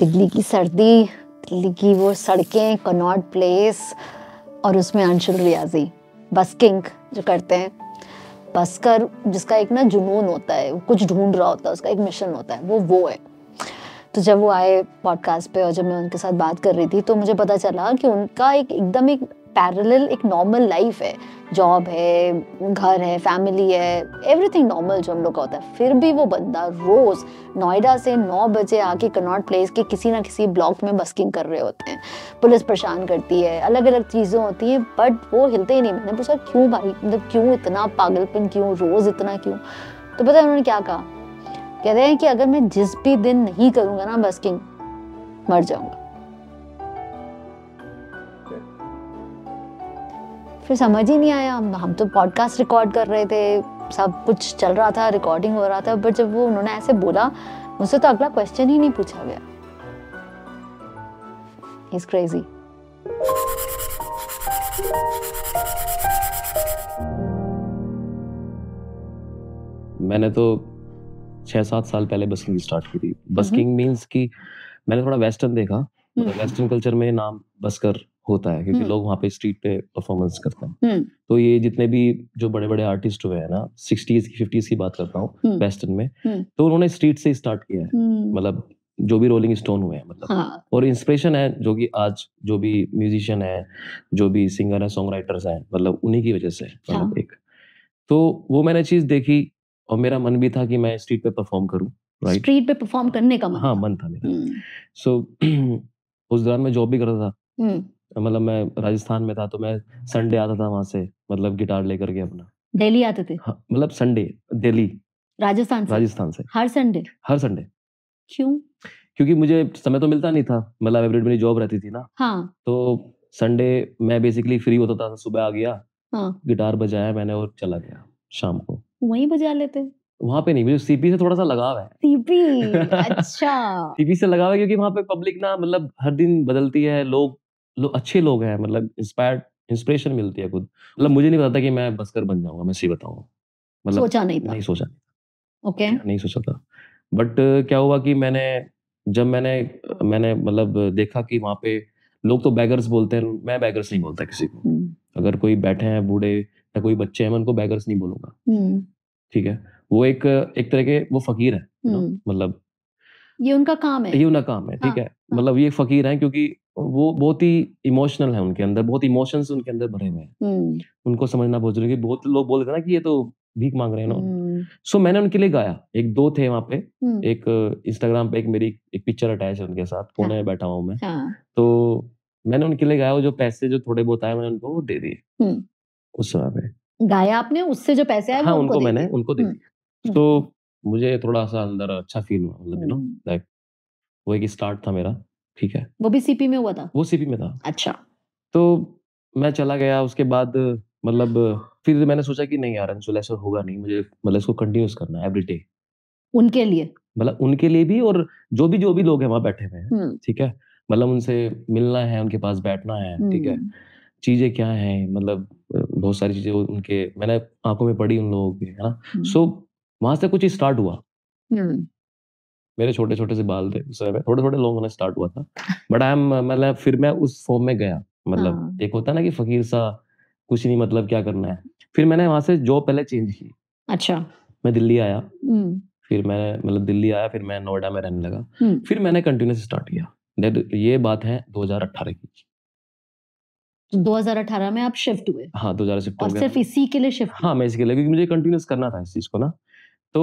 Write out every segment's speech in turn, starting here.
दिल्ली की सर्दी दिल्ली की वो सड़कें कनॉट प्लेस और उसमें अंशुल रियाजी बस्किंग जो करते हैं बस्कर जिसका एक ना जुनून होता है कुछ ढूंढ रहा होता है उसका एक मिशन होता है वो वो है तो जब वो आए पॉडकास्ट पे और जब मैं उनके साथ बात कर रही थी तो मुझे पता चला कि उनका एक एकदम एक पैरेलल एक नॉर्मल लाइफ है जॉब है घर है फैमिली है एवरीथिंग नॉर्मल जो हम लोग का होता है फिर भी वो बंदा रोज़ नोएडा से नौ बजे आके कनॉट प्लेस के किसी ना किसी ब्लॉक में बस्किंग कर रहे होते हैं पुलिस परेशान करती है अलग अलग चीज़ें होती हैं बट वो हिलते ही नहीं मैंने पूछा क्यों भाई मतलब क्यों इतना पागलपन क्यों रोज़ इतना क्यों तो पता है उन्होंने क्या कहा कह रहे हैं कि अगर मैं जिस भी दिन नहीं करूँगा ना बस्किंग मर जाऊँगा फिर समझ ही नहीं आया हम तो पॉडकास्ट रिकॉर्ड कर रहे थे सब कुछ चल रहा था रिकॉर्डिंग हो रहा था बट जब वो उन्होंने ऐसे बोला मुझसे तो अगला क्वेश्चन ही नहीं पूछा गया इज क्रेजी मैंने तो छह सात साल पहले बस्किंग स्टार्ट की थी बस्किंग हम्म। मीन्स कि मैंने थोड़ा वेस्टर्न देखा वेस्टर्न हम्म। कल्चर में नाम बस्कर होता है क्योंकि हम्म। लोग वहाँ पे स्ट्रीट पे परफॉर्मेंस करते हैं हम्म। तो ये जितने भी जो बड़े बड़े आर्टिस्ट हुए हैं ना सिक्सटीज की फिफ्टीज की बात करता हूँ वेस्टर्न हम्म। में तो उन्होंने स्ट्रीट से स्टार्ट किया है मतलब जो भी रोलिंग स्टोन हुए हैं मतलब हाँ। और इंस्पिरेशन है जो कि आज जो भी म्यूजिशियन है जो भी सिंगर है सॉन्ग राइटर्स हैं मतलब उन्हीं की वजह से हाँ। मतलब एक तो वो मैंने चीज देखी और मेरा मन भी था कि मैं स्ट्रीट पे परफॉर्म करूँ राइट स्ट्रीट पे परफॉर्म करने का मन हाँ मन था मेरा सो उस दौरान मैं जॉब भी करता था मतलब मैं राजस्थान में था तो मैं संडे आता था वहां से मतलब गिटार लेकर के अपना दिल्ली आते थे हाँ, मतलब संडे दिल्ली राजस्थान से राजस्थान से हर संडे हर संडे क्यों क्योंकि मुझे समय तो मिलता नहीं था मतलब एवरेज मेरी जॉब रहती थी ना हाँ तो संडे मैं बेसिकली फ्री होता था सुबह आ गया हाँ गिटार बजाया मैंने और चला गया शाम को वहीं बजा लेते वहाँ पे नहीं मुझे सीपी से थोड़ा सा लगाव है सीपी अच्छा सीपी से लगाव है क्योंकि वहाँ पे पब्लिक ना मतलब हर दिन बदलती है लोग लो, अच्छे लोग हैं मतलब इंस्पायर्ड इंस्पिरेशन मिलती है खुद मतलब मुझे नहीं पता था कि मैं बसकर बन जाऊंगा मैं सी बताऊंगा मतलब सोचा नहीं था नहीं सोचा ओके okay. अच्छा, नहीं सोचा था बट क्या हुआ कि मैंने जब मैंने मैंने मतलब देखा कि वहां पे लोग तो बैगर्स बोलते हैं मैं बैगर्स नहीं बोलता किसी को अगर कोई बैठे हैं बूढ़े या कोई बच्चे हैं मैं उनको बैगर्स नहीं बोलूंगा ठीक है वो एक एक तरह के वो फकीर है मतलब ये उनका काम है ये उनका काम है ठीक हाँ। है हाँ। मतलब ये फकीर हैं क्योंकि वो बहुत ही इमोशनल है उनके अंदर बहुत इमोशंस उनके अंदर भरे हुए हैं उनको समझना बहुत जरूरी है बहुत लोग बोल देते ना कि ये तो भीख मांग रहे हैं ना सो मैंने उनके लिए गाया एक दो थे वहाँ पे एक इंस्टाग्राम पे एक मेरी एक पिक्चर अटैच है उनके साथ कोने हाँ। में बैठा हुआ मैं हाँ। तो मैंने उनके लिए गाया वो जो पैसे जो थोड़े बहुत आए मैंने उनको दे दिए उस समय पे गाया आपने उससे जो पैसे आए हाँ उनको मैंने उनको दे दिए तो मुझे थोड़ा सा अंदर अच्छा फील हुआ मतलब यू नो लाइक वो एक स्टार्ट था मेरा ठीक है वो भी सीपी में हुआ था वो सीपी में था अच्छा तो मैं चला गया उसके बाद मतलब फिर मैंने सोचा कि नहीं यार अंशुल होगा नहीं मुझे मतलब इसको कंटिन्यूस करना एवरी डे उनके लिए मतलब उनके लिए भी और जो भी जो भी लोग हैं वहां बैठे हुए हैं हम्म। ठीक है मतलब उनसे मिलना है उनके पास बैठना है ठीक है हम्म। चीजें क्या हैं मतलब बहुत सारी चीजें उनके मैंने आंखों में पड़ी उन लोगों की है ना सो हम्म। so, वहां से कुछ स्टार्ट हुआ मेरे छोटे छोटे से बाल थे उस समय थोड़े थोड़े लॉन्ग होना स्टार्ट हुआ था बट आई एम मतलब फिर मैं उस फॉर्म में गया मतलब हाँ. एक होता है ना कि फकीर सा कुछ नहीं मतलब क्या करना है फिर मैंने वहां से जॉब पहले चेंज की अच्छा मैं दिल्ली आया हम्म। फिर मैं मतलब दिल्ली आया फिर मैं नोएडा में रहने लगा हम्म। फिर मैंने कंटिन्यूस स्टार्ट किया ये बात है दो हजार अठारह की 2018 में आप शिफ्ट हुए हाँ 2000 शिफ्ट और सिर्फ इसी के लिए शिफ्ट हाँ मैं इसके लिए क्योंकि मुझे कंटिन्यूस करना था इस चीज को ना तो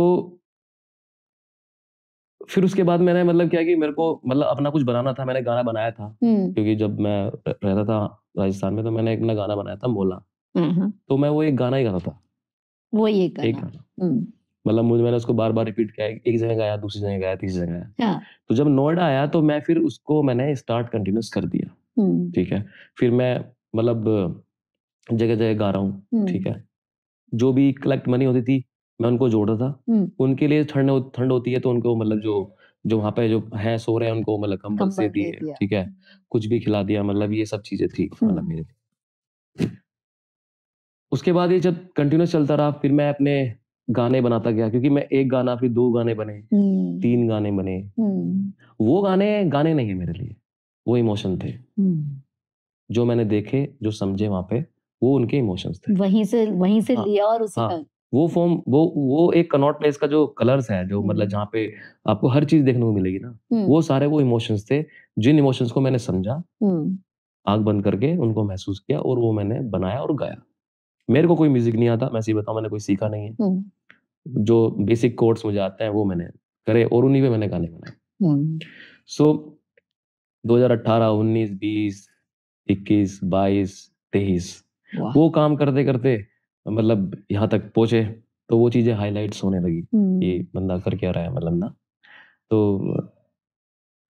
फिर उसके बाद मैंने मतलब क्या कि मेरे को मतलब अपना कुछ बनाना था मैंने गाना बनाया था हम्म। क्योंकि जब मैं रहता था राजस्थान में तो मैंने अपना गाना बनाया था मोला हाँ, हाँ। तो मैं वो एक गाना ही गाता था वो ये गाना एक गाना हम्म। मतलब मुझे मैंने उसको बार बार रिपीट किया एक जगह गाया दूसरी जगह गाया तीसरी जगह गाया हाँ। तो जब नोएडा आया तो मैं फिर उसको मैंने स्टार्ट कंटिन्यूस कर दिया हम्म। ठीक है फिर मैं मतलब जगह जगह गा रहा हूँ ठीक है जो भी कलेक्ट मनी होती थी मैं उनको जोड़ रहा था हम्म। उनके लिए ठंड ठंड होती है तो उनको मतलब जो जो वहाँ पे जो है सो रहे हैं उनको मतलब कंबल से दिए ठीक है कुछ भी खिला दिया मतलब ये सब चीजें थी हम्म। मतलब मेरे उसके बाद ये जब कंटिन्यूस चलता रहा फिर मैं अपने गाने बनाता गया क्योंकि मैं एक गाना फिर दो गाने बने हम्म। तीन गाने बने वो गाने गाने नहीं है मेरे लिए वो इमोशन थे जो मैंने देखे जो समझे वहां पे वो उनके इमोशंस थे वहीं से वहीं से हाँ, लिया और उसी हाँ, वो फॉर्म वो वो एक कनॉट प्लेस का जो कलर्स है जो मतलब हम्म। जहाँ पे आपको हर चीज देखने को मिलेगी ना हम्म। वो सारे वो इमोशंस थे जिन इमोशंस को मैंने समझा हम्म। आग बंद करके उनको महसूस किया और वो मैंने बनाया और गाया मेरे को कोई म्यूजिक नहीं आता मैं सी बताऊ मैंने कोई सीखा नहीं है जो बेसिक कोर्ट्स मुझे आते हैं वो मैंने करे और उन्हीं पे मैंने गाने बनाए सो दो हजार अट्ठारह उन्नीस बीस इक्कीस बाईस तेईस वो काम करते करते मतलब यहाँ तक पहुंचे तो वो चीजें हाईलाइट्स होने लगी ये बंदा कर क्या रहा है मतलब ना तो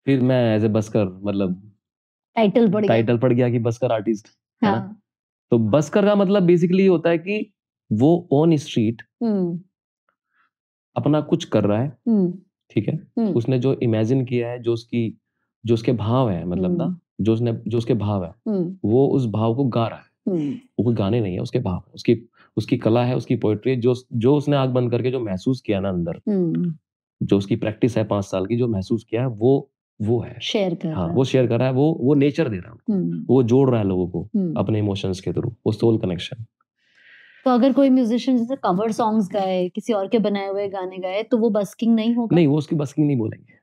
फिर मैं एज ए बस्कर मतलब टाइटल पड़ टाइटल पड़ गया कि बस्कर आर्टिस्ट हाँ. है ना हाँ। तो बस्कर का मतलब बेसिकली होता है कि वो ऑन स्ट्रीट अपना कुछ कर रहा है ठीक है उसने जो इमेजिन किया है जो उसकी जो उसके भाव है मतलब ना जो उसने जो उसके भाव है वो उस भाव को गा रहा है वो कोई गाने नहीं है उसके भाव उसकी उसकी कला है उसकी पोइट्री है जो जो उसने आग बंद करके जो महसूस किया ना अंदर हम्म। जो उसकी प्रैक्टिस है पांच साल की जो महसूस किया है वो वो है शेयर कर हाँ वो शेयर कर रहा है वो वो नेचर दे रहा है हम्म। वो जोड़ रहा है लोगों को हम्म। अपने इमोशंस के थ्रू वो सोल कनेक्शन तो अगर कोई म्यूजिशियन जैसे कवर सॉन्ग्स गाए किसी और के बनाए हुए गाने गाए तो वो बस्किंग नहीं होगा नहीं वो उसकी बस्किंग नहीं बोलेंगे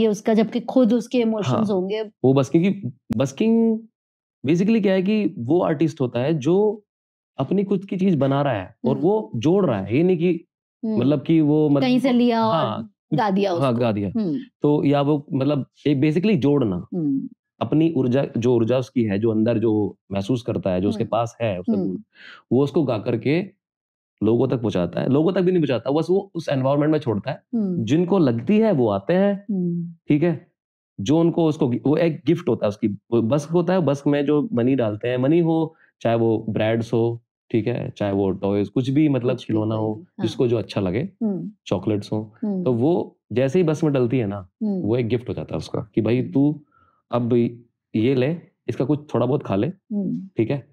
ये उसका जबकि खुद उसके इमोशंस हाँ, होंगे वो बस्किंग की बस्किंग बेसिकली क्या है कि वो आर्टिस्ट होता है जो अपनी खुद की चीज बना रहा है और हम्म। वो जोड़ रहा है ये नहीं कि हम्म। मतलब कि वो मतलब कहीं से लिया हाँ, और गा दिया हाँ, उसको। हाँ गा दिया हम्म। तो या वो मतलब एक बेसिकली जोड़ना अपनी ऊर्जा जो ऊर्जा उसकी है जो अंदर जो महसूस करता है जो उसके पास है उसके वो उसको गा करके लोगों तक पहुंचाता है लोगों तक भी नहीं पहुंचाता बस वो उस एनवायरमेंट में छोड़ता है जिनको लगती है वो आते हैं ठीक है जो उनको उसको वो एक गिफ्ट होता है उसकी बस्क होता है बस्क में जो मनी डालते हैं मनी हो चाहे वो ब्रेड्स हो ठीक है चाहे वो टॉयज कुछ भी मतलब खिलौना हो हाँ। जिसको जो अच्छा लगे चॉकलेट्स हम्म। हो हम्म। तो वो जैसे ही बस में डलती है ना हम्म। वो एक गिफ्ट हो जाता है उसका कि भाई तू अब ये ले इसका कुछ थोड़ा बहुत खा ले ठीक है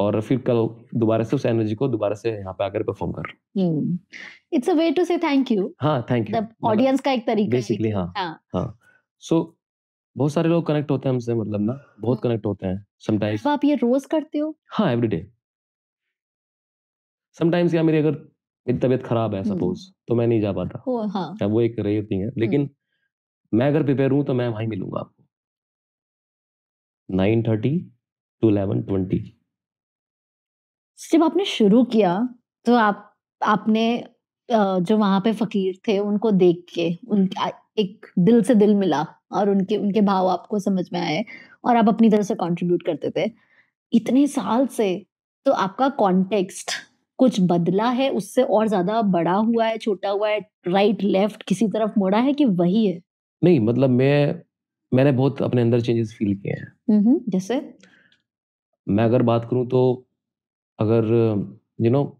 और फिर कल दोबारा से उस एनर्जी को दोबारा से यहाँ पे आकर परफॉर्म कर it's a way to say thank you हाँ थैंक यू ऑडियंस का एक तरीका बेसिकली हाँ हाँ सो हाँ। बहुत सारे लोग कनेक्ट होते हैं हमसे मतलब ना बहुत कनेक्ट हाँ। होते हैं समटाइम्स आप ये रोज करते हो हाँ एवरीडे समटाइम्स या मेरी अगर मेरी तबीयत खराब है सपोज तो मैं नहीं जा पाता हाँ. वो एक रेयर थिंग है लेकिन मैं अगर प्रिपेयर हूँ तो मैं वहीं मिलूंगा आपको nine thirty to eleven twenty जब आपने शुरू किया तो आप आपने जो वहां पे फकीर थे उनको देख के उन एक दिल से दिल मिला और उनके उनके भाव आपको समझ में आए और आप अपनी तरह से कंट्रीब्यूट करते थे इतने साल से तो आपका कॉन्टेक्स्ट कुछ बदला है उससे और ज्यादा बड़ा हुआ है छोटा हुआ है राइट लेफ्ट किसी तरफ मुड़ा है कि वही है नहीं मतलब मैं मैंने बहुत अपने अंदर चेंजेस फील किए हैं हम्म, हम्म, जैसे मैं अगर बात करूं तो अगर यू you नो know,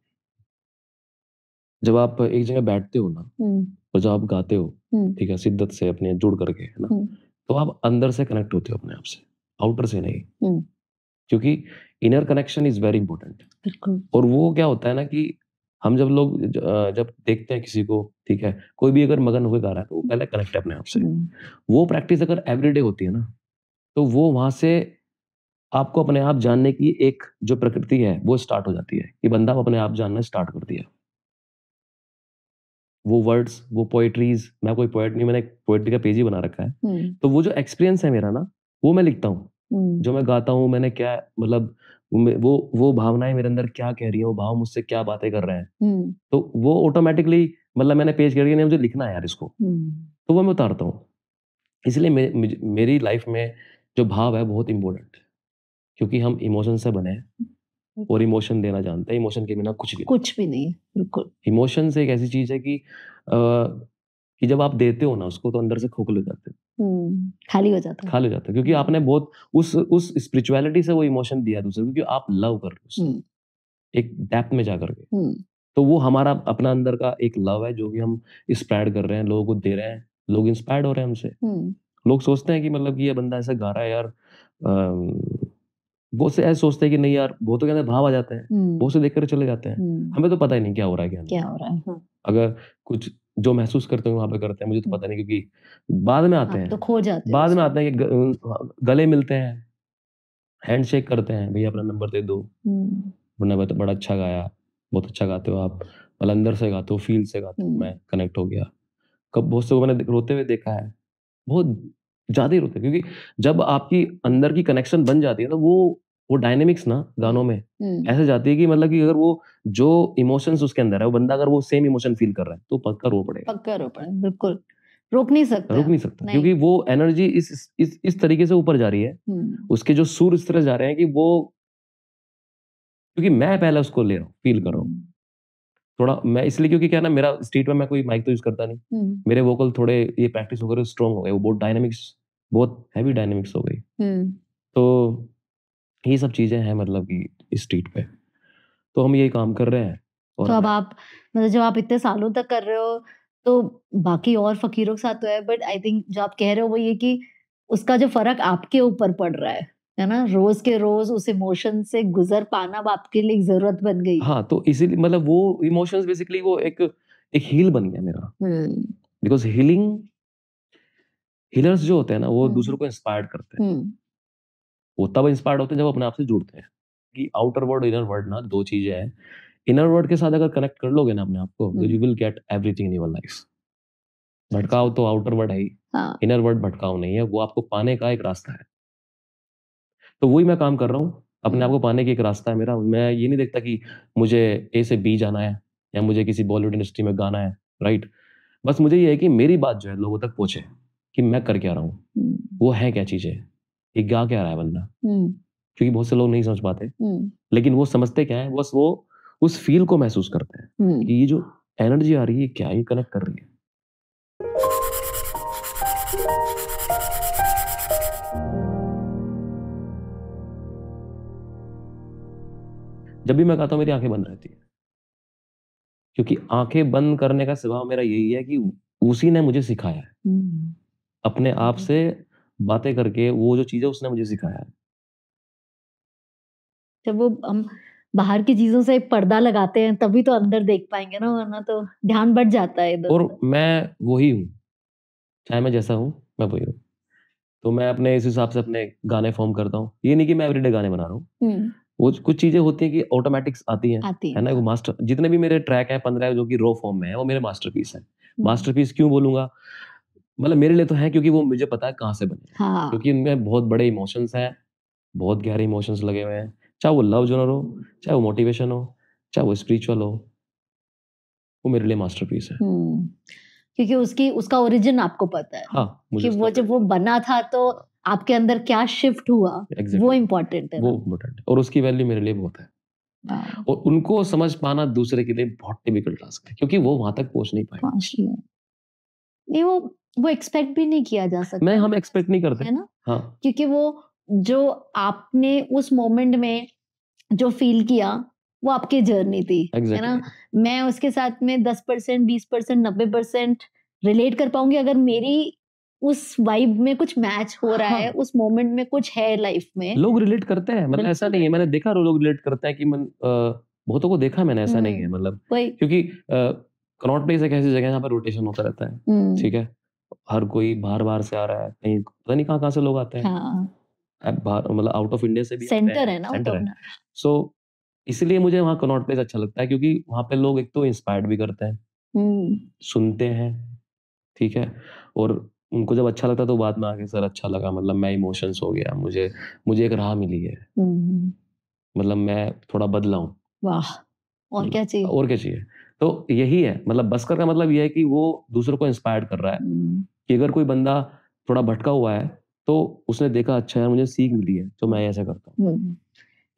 जब आप एक जगह बैठते हो ना हम्म। और जब आप गाते हो ठीक है शिद्दत से अपने जुड़ करके है ना तो आप अंदर से कनेक्ट होते हो अपने आप से आउटर से नहीं क्योंकि inner connection is very important और वो क्या होता है ना कि हम जब लोग जब देखते हैं किसी को ठीक है कोई भी अगर मगन हुए गा रहा है तो वो पहले कनेक्ट है अपने आप से हम्म। वो प्रैक्टिस अगर एवरीडे होती है ना तो वो वहां से आपको अपने आप जानने की एक जो प्रकृति है वो स्टार्ट हो जाती है कि बंदा अपने आप जानना स्टार्ट कर दिया वो वर्ड्स वो पोएट्रीज मैं कोई पोएट नहीं मैंने पोएट्री का पेज ही बना रखा है हम्म। तो वो जो एक्सपीरियंस है मेरा ना वो मैं लिखता हूँ हम्म। जो मैं गाता हूँ मैंने क्या मतलब वो वो भावनाएं मेरे अंदर क्या कह रही है वो भाव मुझसे क्या बातें कर रहे हैं हम्म। तो वो ऑटोमेटिकली मतलब मैंने पेज करके मुझे लिखना है यार इसको हम्म। तो वो मैं उतारता हूँ इसलिए मे, मेरी लाइफ में जो भाव है बहुत इम्पोर्टेंट है क्योंकि हम इमोशन से बने हैं और इमोशन देना जानते हैं इमोशन के बिना कुछ भी कुछ भी नहीं बिल्कुल इमोशन से एक ऐसी चीज है कि आ, कि जब आप देते हो ना उसको तो अंदर से खोखले जाते हो हम्म, खाली हो जाता है खाली हो जाता क्योंकि आपने बहुत उस उस स्पिरिचुअलिटी से वो इमोशन दिया दूसरे क्योंकि आप लव कर रहे हो हम्म। एक डेप्थ में जाकर के हम्म। तो वो हमारा अपना अंदर का एक लव है जो कि हम स्प्रेड कर रहे हैं लोगों को दे रहे हैं लोग इंस्पायर्ड हो रहे हैं हमसे लोग सोचते हैं कि मतलब कि ये बंदा ऐसा गा रहा है यार बहुत से ऐसे सोचते हैं कि नहीं यार बहुत तो कहते भाव आ जाते हैं बहुत से देख कर चले जाते हैं हमें तो पता ही नहीं क्या हो रहा है क्या क्या हो रहा है अगर कुछ जो महसूस करते हैं वहां पे करते हैं मुझे तो पता नहीं क्योंकि बाद में आते तो हैं तो खो जाते बाद में आते हैं कि गले मिलते हैं हैंडशेक करते हैं भैया अपना नंबर दे दो उन्होंने बड़ा अच्छा गाया बहुत अच्छा गाते हो आप मतलब अंदर से गाते हो फील से गाते हो मैं कनेक्ट हो गया कब बहुत से मैंने रोते हुए देखा है बहुत ज्यादा ही रोते क्योंकि जब आपकी अंदर की कनेक्शन बन जाती है तो वो वो डायनेमिक्स ना गानों में हम्म। ऐसे जाती है कि मतलब कि अगर वो जो इमोशंस उसके अंदर है वो बंदा अगर वो सेम इमोशन फील कर रहा है तो पक्का रो पड़ेगा पक्का रो पड़ेगा बिल्कुल रोक नहीं सकता रोक नहीं सकता क्योंकि वो एनर्जी इस इस इस तरीके से ऊपर जा रही है हम्म। उसके जो सुर इस तरह जा रहे हैं कि वो क्योंकि मैं पहले उसको ले रहा हूँ फील कर रहा हूँ हम्म। थोड़ा मैं इसलिए क्योंकि क्या ना मेरा स्ट्रीट में मैं कोई माइक तो यूज करता नहीं मेरे वोकल थोड़े ये प्रैक्टिस होकर स्ट्रॉन्ग हो गए वो बहुत डायनेमिक्स बहुत हैवी डायनेमिक्स हो गई तो ये सब चीजें हैं मतलब कि इस स्ट्रीट पे तो हम यही काम कर रहे हैं और तो अब आप मतलब जब आप इतने सालों तक कर रहे हो तो बाकी और फकीरों के साथ तो है बट आई थिंक जो आप कह रहे हो वो ये कि उसका जो फर्क आपके ऊपर पड़ रहा है है ना रोज के रोज उस इमोशन से गुजर पाना आपके लिए जरूरत बन गई हाँ तो इसीलिए मतलब वो इमोशंस बेसिकली वो एक एक हील बन गया मेरा बिकॉज हीलिंग हीलर्स जो होते हैं ना वो हम्म। दूसरों को इंस्पायर करते हैं हम्म। वो तब इंस्पायर्ड होते हैं जब अपने आप से जुड़ते हैं कि आउटर वर्ड इनर वर्ड ना दो चीजें हैं इनर वर्ड के साथ अगर कनेक्ट कर लोगे ना अपने आप को you will get everything in your life भटकाव तो आउटर वर्ड है ही इनर हाँ। वर्ड भटकाव नहीं है वो आपको पाने का एक रास्ता है तो वही मैं काम कर रहा हूँ अपने आप हम्म। को पाने का एक रास्ता है मेरा मैं ये नहीं देखता कि मुझे ए से बी जाना है या मुझे किसी बॉलीवुड इंडस्ट्री में गाना है राइट बस मुझे ये है कि मेरी बात जो है लोगों तक पहुंचे कि मैं कर क्या रहा हूँ हम्म। वो है क्या चीजें ये क्या क्या रहा है बंदा हम्म। क्योंकि बहुत से लोग नहीं समझ पाते हम्म। लेकिन वो समझते क्या है बस वो उस फील को महसूस करते हैं हम्म। कि ये जो एनर्जी आ रही है क्या ये कनेक्ट कर रही है जब भी मैं कहता हूं मेरी आंखें बंद रहती है क्योंकि आंखें बंद करने का स्वभाव मेरा यही है कि उसी ने मुझे सिखाया है अपने आप से बातें करके वो जो चीज़ है उसने मुझे सिखाया जब वो हम बाहर की चीजों से एक पर्दा लगाते हैं तभी तो अंदर देख पाएंगे ना वरना तो ध्यान बढ़ जाता है और मैं वही हूँ चाहे मैं जैसा हूँ मैं वही हूँ तो मैं अपने इस हिसाब से अपने गाने फॉर्म करता हूँ ये नहीं कि मैं एवरीडे गाने बना रहा हूँ वो कुछ चीजें होती हैं कि ऑटोमेटिक्स आती हैं आती है।, है ना वो मास्टर जितने भी मेरे ट्रैक हैं पंद्रह जो कि रो फॉर्म में है वो मेरे मास्टरपीस हैं मास्टरपीस क्यों बोलूंगा मतलब मेरे लिए तो है क्योंकि वो मुझे पता है कहाँ से बने हाँ। क्योंकि उनमें बहुत बड़े इमोशंस हैं बहुत गहरे इमोशंस लगे हुए हैं चाहे वो लव जोनर हो चाहे वो मोटिवेशन हो चाहे वो स्पिरिचुअल हो वो मेरे लिए मास्टर पीस है क्योंकि उसकी उसका ओरिजिन आपको पता है हाँ, कि वो जब वो बना था तो आपके अंदर क्या शिफ्ट हुआ exactly. वो इम्पोर्टेंट है वो इम्पोर्टेंट और उसकी वैल्यू मेरे लिए बहुत है हाँ। और उनको समझ पाना दूसरे के लिए बहुत डिफिकल्ट टास्क है क्योंकि वो वहां तक पहुंच नहीं पाए नहीं वो वो एक्सपेक्ट भी नहीं किया जा सकता नहीं हम एक्सपेक्ट नहीं करते है ना हाँ क्योंकि वो जो आपने उस मोमेंट में जो फील किया वो आपकी जर्नी थी exactly. है ना मैं उसके साथ में दस परसेंट बीस परसेंट नब्बे परसेंट रिलेट कर पाऊंगी अगर मेरी उस वाइब में कुछ मैच हो रहा हाँ। है उस मोमेंट में कुछ है लाइफ में लोग रिलेट करते हैं मतलब ऐसा नहीं है मैंने देखा लोग रिलेट करते हैं कि मन बहुतों को देखा मैंने ऐसा नहीं है हम्म। मतलब क्योंकि कनॉट प्लेस एक ऐसी जगह जहाँ पर रोटेशन होता रहता है हम्म। ठीक है हर कोई बाहर बाहर से आ रहा है कहीं पता नहीं कहाँ कहाँ से लोग आते हैं हाँ. बाहर मतलब आउट ऑफ इंडिया से भी सेंटर है ना सेंटर है सो so, इसलिए मुझे वहाँ कनॉट प्लेस अच्छा लगता है क्योंकि वहाँ पे लोग एक तो इंस्पायर्ड भी करते हैं हम्म। सुनते हैं ठीक है और उनको जब अच्छा लगता तो बाद में आके सर अच्छा लगा मतलब मैं इमोशंस हो गया मुझे मुझे एक राह मिली है हम्म। मतलब मैं थोड़ा बदला हूँ और हम्म, क्या चाहिए और क्या चाहिए तो यही है मतलब बस्कर का मतलब यह है कि वो दूसरों को इंस्पायर कर रहा है कि अगर कोई बंदा थोड़ा भटका हुआ है तो उसने देखा अच्छा यार मुझे सीख मिली है तो मैं ऐसा करता हूँ हम्म,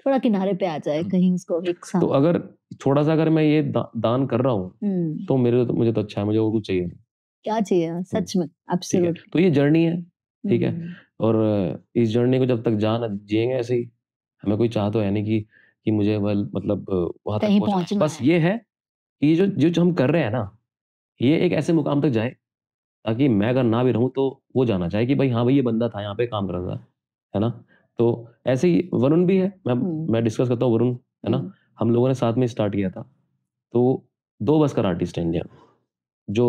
थोड़ा किनारे पे आ जाए हाँ। कहीं उसको एक तो साथ तो अगर थोड़ा सा अगर मैं ये दा, दान कर रहा हूँ हम्म। तो मेरे तो मुझे तो अच्छा है मुझे और कुछ चाहिए नहीं क्या चाहिए हाँ, हम्म। सच में एब्सोल्युट तो ये जर्नी है ठीक है और इस जर्नी को जब तक जान जिएंगे ऐसे ही हमें कोई चाह तो है नहीं कि कि मुझे वेल मतलब वहां तक पहुंचना बस ये है कि ये जो जो हम कर रहे हैं ना ये एक ऐसे मुकाम तक जाए ताकि मैं अगर ना भी रहूँ तो वो जाना चाहे कि भाई हाँ भाई ये बंदा था यहाँ पे काम कर रहा था है ना तो ऐसे ही वरुण भी है मैं मैं डिस्कस करता हूँ वरुण है ना हम लोगों ने साथ में स्टार्ट किया था तो दो बस का आर्टिस्ट है इंडिया जो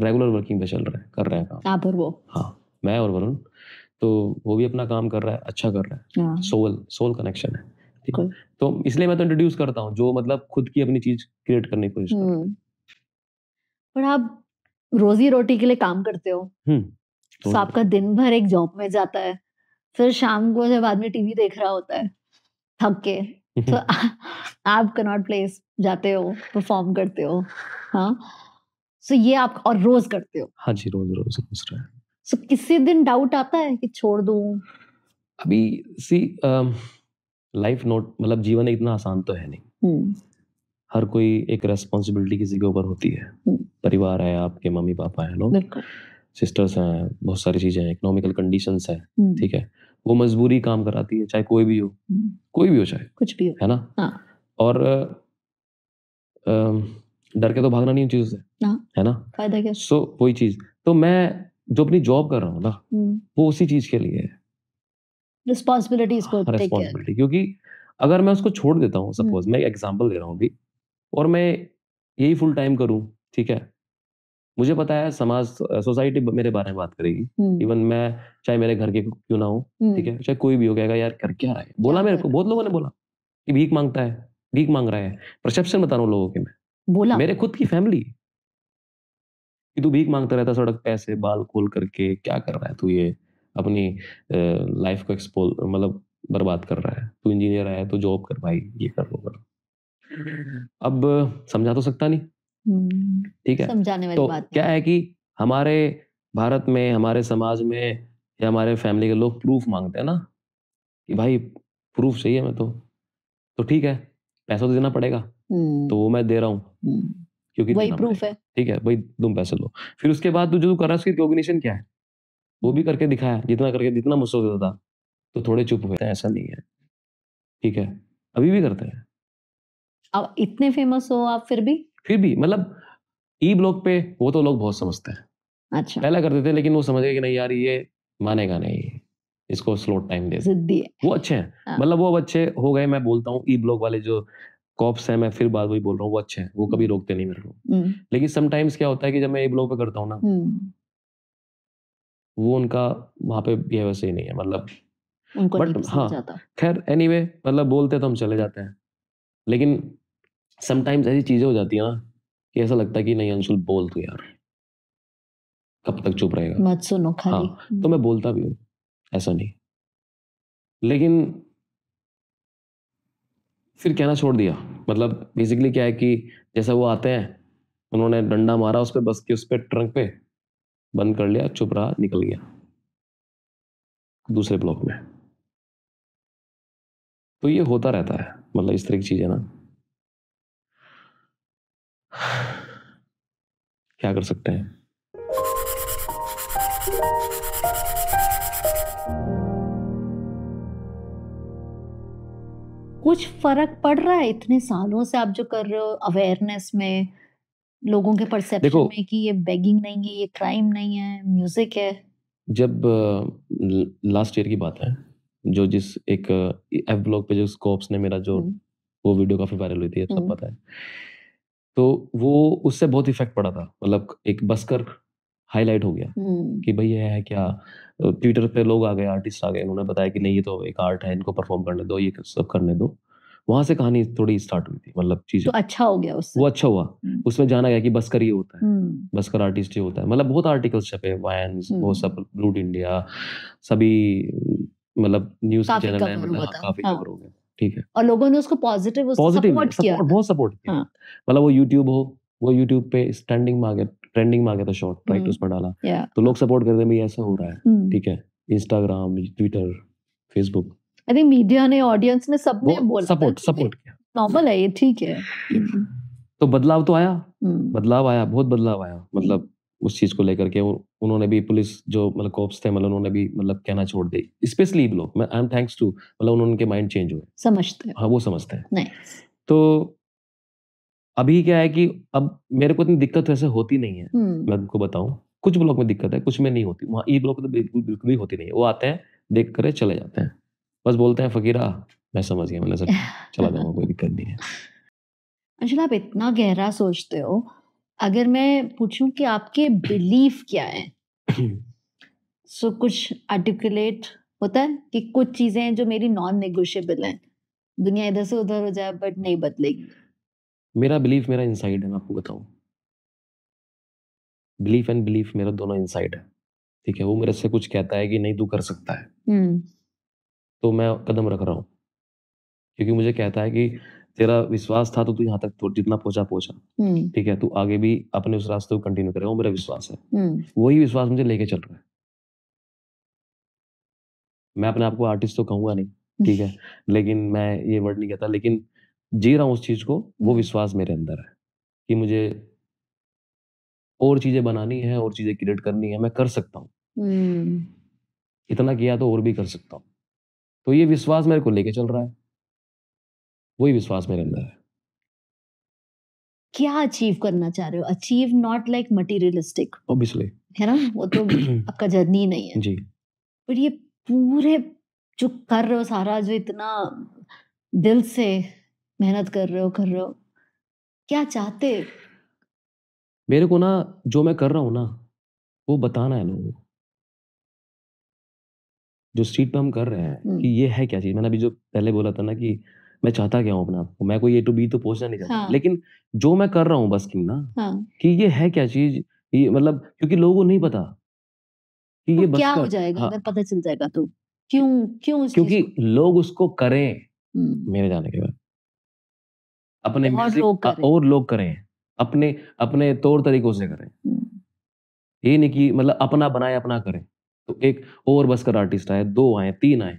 रेगुलर वर्किंग पे चल रहे हैं कर रहे हैं काम आप और वो हाँ मैं और वरुण तो वो भी अपना काम कर रहा है अच्छा कर रहा है सोल सोल कनेक्शन है ठीक है तो इसलिए मैं तो इंट्रोड्यूस करता हूँ जो मतलब खुद की अपनी चीज क्रिएट करने की कोशिश पर आप रोजी रोटी के लिए काम करते हो तो so तो आपका दिन भर एक जॉब में जाता है फिर शाम को जब आदमी टीवी देख रहा होता है थक के तो आप कनॉट प्लेस जाते हो परफॉर्म करते हो हाँ सो so ये आप और रोज करते हो हाँ जी रोज रोज रहा है सो so, किसी दिन डाउट आता है कि छोड़ दू अभी सी लाइफ नोट मतलब जीवन इतना आसान तो है नहीं हर कोई एक रेस्पॉन्सिबिलिटी किसी के ऊपर होती है हम्म। परिवार है आपके मम्मी पापा है लोग सिस्टर्स हैं बहुत सारी चीजें हैं इकोनॉमिकल कंडीशन है ठीक है वो मजबूरी काम कराती है चाहे कोई भी हो हम्म। कोई भी हो चाहे कुछ भी हो है ना हाँ। और डर के तो भागना नहीं उन चीजों से हाँ। है ना फायदा क्या सो so, वही चीज तो मैं जो अपनी जॉब कर रहा हूँ ना हम्म। वो उसी चीज के लिए है रिस्पॉन्सिबिलिटी हाँ, क्योंकि अगर मैं उसको छोड़ देता हूँ सपोज मैं एग्जाम्पल दे रहा हूँ अभी और मैं यही फुल टाइम करूँ ठीक है मुझे पता है समाज सोसाइटी मेरे बारे में बात करेगी इवन मैं चाहे मेरे घर के क्यों ना हो ठीक है चाहे कोई भी हो गया यार कर क्या रहा है बोला मेरे को बहुत लोगों ने बोला कि भीख मांगता है भीख मांग रहा है परसेप्शन बता रहा हूँ लोगों के मैं बोला मेरे खुद की फैमिली कि तू भीख मांगता रहता सड़क पे ऐसे बाल खोल करके क्या कर रहा है तू ये अपनी लाइफ को एक्सपोल मतलब बर्बाद कर रहा है तू इंजीनियर है तो जॉब कर भाई ये कर लो करो अब समझा तो सकता नहीं हम्म, ठीक है समझाने वाली तो बात क्या है कि हमारे भारत में हमारे समाज में या हमारे फैमिली के लोग प्रूफ मांगते हैं ना कि भाई प्रूफ चाहिए मैं तो तो ठीक है पैसा तो देना पड़ेगा हम्म। तो वो मैं दे रहा हूँ हम्म, क्योंकि वही प्रूफ है ठीक है भाई तुम पैसे लो फिर उसके बाद तो तू जो कर रहा है उसकी रिकॉग्निशन क्या है वो भी करके दिखाया जितना करके जितना मुझसे होता था तो थोड़े चुप हुए ऐसा नहीं है ठीक है अभी भी करते हैं आप इतने फेमस हो आप फिर भी फिर भी मतलब ई e ब्लॉक पे वो तो लोग बहुत समझते हैं अच्छा पहला करते थे लेकिन वो समझ गए कि नहीं यार ये मानेगा नहीं इसको स्लो टाइम दे जिद्दी वो अच्छे हैं हाँ। मतलब वो अब अच्छे हो गए मैं बोलता हूँ ई e ब्लॉक वाले जो कॉप्स हैं मैं फिर बाद वही बोल रहा हूँ वो अच्छे हैं वो कभी हम्म। रोकते नहीं मेरे को हम्म। लेकिन समटाइम्स क्या होता है कि जब मैं ई e ब्लॉक पे करता हूँ ना हम्म। वो उनका वहां पे बिहेवियर सही नहीं है मतलब उनको बट हाँ खैर एनी anyway, मतलब बोलते तो हम चले जाते हैं लेकिन समटाइम्स ऐसी चीज़ें हो जाती है ना कि ऐसा लगता है कि नहीं अंशुल बोल तू तो यार कब तक चुप रहेगा मत सुनो हाँ तो मैं बोलता भी हूँ ऐसा नहीं लेकिन फिर कहना छोड़ दिया मतलब बेसिकली क्या है कि जैसा वो आते हैं उन्होंने डंडा मारा उस पर बस के उस पर ट्रंक पे बंद कर लिया चुप रहा निकल गया दूसरे ब्लॉक में तो ये होता रहता है मतलब इस तरह की चीज़ है ना क्या कर सकते हैं कुछ फर्क पड़ रहा है इतने सालों से आप जो कर रहे हो अवेयरनेस में लोगों के परसेप्शन में कि ये बेगिंग नहीं है ये क्राइम नहीं है म्यूजिक है जब लास्ट ईयर की बात है जो जिस एक एफ ब्लॉग पे जो स्कोप्स ने मेरा जो हम्म। वो वीडियो काफी वायरल हुई थी तो सब हम्म। पता है तो वो उससे बहुत इफेक्ट पड़ा था मतलब एक बस्कर हाईलाइट हो गया कि भाई ये है क्या ट्विटर पे लोग आ गए आर्टिस्ट आ गए उन्होंने बताया कि नहीं ये तो एक आर्ट है इनको परफॉर्म करने दो ये सब करने दो वहां से कहानी थोड़ी स्टार्ट हुई थी मतलब चीज तो अच्छा हो गया उससे वो अच्छा हुआ उसमें जाना गया कि बस्कर ये होता है बस्कर आर्टिस्ट ये होता है मतलब बहुत आर्टिकल्स छपे वायन वो सब रूट इंडिया सभी मतलब न्यूज चैनल है मतलब हाँ, काफी खबर हाँ। हो गया ठीक है और लोगों ने उसको पॉजिटिव पॉजिटिव सपोर्ट किया बहुत सपोर्ट किया हाँ। मतलब वो यूट्यूब हो वो यूट्यूब पे स्टैंडिंग मार्केट ट्रेंडिंग में आ गया था शॉर्ट हम्म। राइट उस पर डाला तो लोग सपोर्ट करते हैं ऐसा हो रहा है हम्म। ठीक है Instagram Twitter Facebook I think media ने ऑडियंस ने सब ने बोला सपोर्ट सपोर्ट किया नॉर्मल है ये ठीक है हम्म। तो बदलाव तो आया बदलाव आया बहुत बदलाव आया मतलब उस चीज को लेकर के उन्होंने भी पुलिस जो मतलब कॉप्स थे मतलब उन्होंने भी मतलब कहना छोड़ दी स्पेशली लोग आई एम थैंक्स टू मतलब उन्होंने उनके माइंड चेंज हुए समझते हैं हाँ वो समझते हैं तो अभी क्या है कि अब मेरे को इतनी दिक्कत वैसे होती नहीं है हम्म। मैं आपको बताऊं कुछ ब्लॉक में दिक्कत है कुछ में नहीं होती वहाँ ई ब्लॉक में तो बिल्कुल बिल्कुल भी होती नहीं है वो आते हैं देख कर चले जाते हैं बस बोलते हैं फकीरा मैं समझ गया मैंने मतलब सर चला जाऊंगा कोई दिक्कत नहीं है अंशुल आप इतना गहरा सोचते हो अगर मैं पूछूं कि आपके बिलीफ क्या है सो so, कुछ आर्टिकुलेट होता है कि कुछ चीजें हैं जो मेरी नॉन नेगोशिएबल हैं दुनिया इधर से उधर हो जाए बट नहीं बदलेगी मेरा बिलीफ मेरा इनसाइड है मैं आपको बताऊं बिलीफ एंड बिलीफ मेरा दोनों इनसाइड है ठीक है वो मेरे से कुछ कहता है कि नहीं तू कर सकता है हम्म तो मैं कदम रख रहा हूँ क्योंकि मुझे कहता है कि तेरा विश्वास था तो तू यहाँ तक तो जितना पहुंचा पहुंचा हम्म। ठीक है तू आगे भी अपने उस रास्ते को कंटिन्यू करेगा वो मेरा विश्वास है हम्म। वही विश्वास मुझे लेके चल रहा है मैं अपने आप को आर्टिस्ट तो कहूंगा नहीं ठीक है लेकिन मैं ये वर्ड नहीं कहता लेकिन जी रहा हूं उस चीज को वो हम्म। विश्वास मेरे अंदर है कि मुझे और चीजें बनानी है और चीजें क्रिएट करनी है मैं कर सकता हूँ इतना किया तो और भी कर सकता हूँ तो ये विश्वास मेरे को लेके चल रहा है वही विश्वास मेरे अंदर है क्या अचीव करना चाह रहे हो achieve not like materialistic obviously है ना वो तो आपका जर्नी नहीं है जी पर ये पूरे जो कर रहे हो सारा जो इतना दिल से मेहनत कर रहे हो कर रहे हो क्या चाहते मेरे को ना जो मैं कर रहा हूं ना वो बताना है लोगों को जो स्ट्रीट पे हम कर रहे हैं हम्म। कि ये है क्या चीज मैंने अभी जो पहले बोला था ना कि मैं चाहता क्या हूँ अपने आप को मैं कोई ए टू बी तो पहुंचना नहीं चाहता हाँ. लेकिन जो मैं कर रहा हूँ बस किंग ना हाँ. कि ये है क्या चीज ये मतलब क्योंकि लोगों को नहीं पता कि ये तो बस क्या हो जाएगा हाँ. अगर पता चल जाएगा तो क्यों क्यों क्योंकि लोग उसको करें मेरे जाने के बाद अपने और लोग करें, अपने अपने तौर तरीकों से करें ये नहीं कि मतलब अपना बनाए अपना करें तो एक और बस कर आर्टिस्ट आए दो आए तीन आए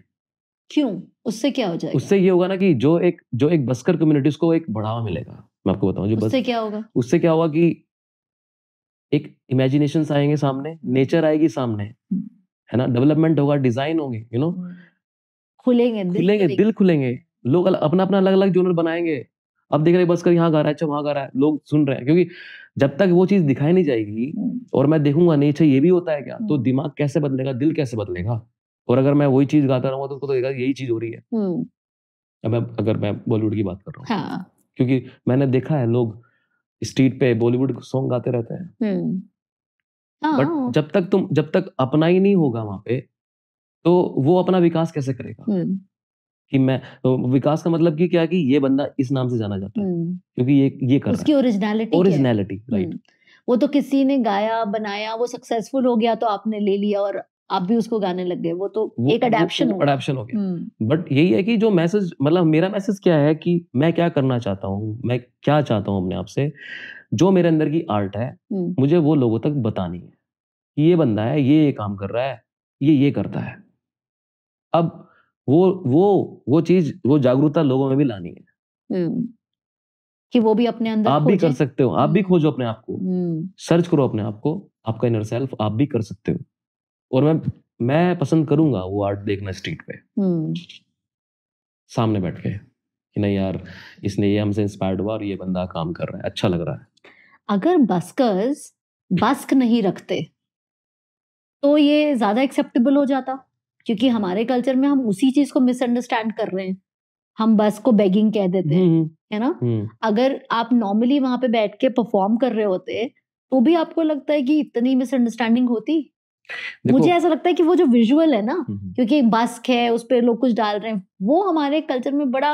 क्यों उससे क्या हो जाएगा उससे ये होगा ना कि जो एक जो एक बस्कर कम्युनिटीज को एक बढ़ावा मिलेगा मैं आपको बताऊं जो उससे बस, क्या होगा उससे क्या होगा कि एक इमेजिनेशन आएंगे सामने नेचर आएगी सामने हम्म। है ना डेवलपमेंट होगा डिजाइन होंगे यू नो हम्म। खुलेंगे दिल खुलेंगे दिल खुलेंगे लोग अपना अपना अलग अलग जोनर बनाएंगे अब देख रहे बस्कर यहाँ गा रहा है अच्छा वहां गा रहा है लोग सुन रहे हैं क्योंकि जब तक वो चीज दिखाई नहीं जाएगी हम्म। और मैं देखूंगा नेचर ये भी होता है क्या तो दिमाग कैसे बदलेगा दिल कैसे बदलेगा और अगर मैं वही चीज गाता रहूंगा तो उसको तो देखा यही चीज हो रही है मैं अगर मैं बॉलीवुड की बात कर रहा हूँ हाँ। क्योंकि मैंने देखा है लोग स्ट्रीट पे बॉलीवुड सॉन्ग गाते रहते हैं बट हाँ। जब तक तुम जब तक अपना ही नहीं होगा वहां पे तो वो अपना विकास कैसे करेगा कि मैं तो विकास का मतलब कि क्या कि ये बंदा इस नाम से जाना जाता है क्योंकि ये ये कर उसकी ओरिजिनलिटी ओरिजिनलिटी राइट वो तो किसी ने गाया बनाया वो सक्सेसफुल हो गया तो आपने ले लिया और आप भी उसको गाने लग गए वो तो वो, एक अडेप्शन हो अडेप्शन हो गया बट हम्म। यही है कि जो मैसेज मतलब मेरा मैसेज क्या है कि मैं क्या करना चाहता हूँ मैं क्या चाहता हूँ अपने आप से जो मेरे अंदर की आर्ट है हम्म। मुझे वो लोगों तक बतानी है कि ये बंदा है ये ये काम कर रहा है ये ये करता है अब वो वो वो चीज वो जागरूकता लोगों में भी लानी है हम्म। कि वो भी अपने अंदर आप भी कर सकते हो आप भी खोजो अपने आप को सर्च करो अपने आप को आपका इनर सेल्फ आप भी कर सकते हो और मैं मैं पसंद करूंगा वो आर्ट देखना स्ट्रीट पे हम्म। सामने बैठ के कि नहीं यार इसने ये हमसे इंस्पायर्ड हुआ और ये बंदा काम कर रहा है अच्छा लग रहा है अगर बस्कर्स बस्क नहीं रखते तो ये ज्यादा एक्सेप्टेबल हो जाता क्योंकि हमारे कल्चर में हम उसी चीज को मिसअंडरस्टैंड कर रहे हैं हम बस को बेगिंग कह देते हैं हम्म, है ना हम्म। अगर आप नॉर्मली वहां पे बैठ के परफॉर्म कर रहे होते तो भी आपको लगता है कि इतनी मिसअंडरस्टैंडिंग होती मुझे ऐसा लगता है कि वो जो विजुअल है ना हम्म, हम्म। क्योंकि बस्क है उस पर लोग कुछ डाल रहे हैं वो हमारे कल्चर में बड़ा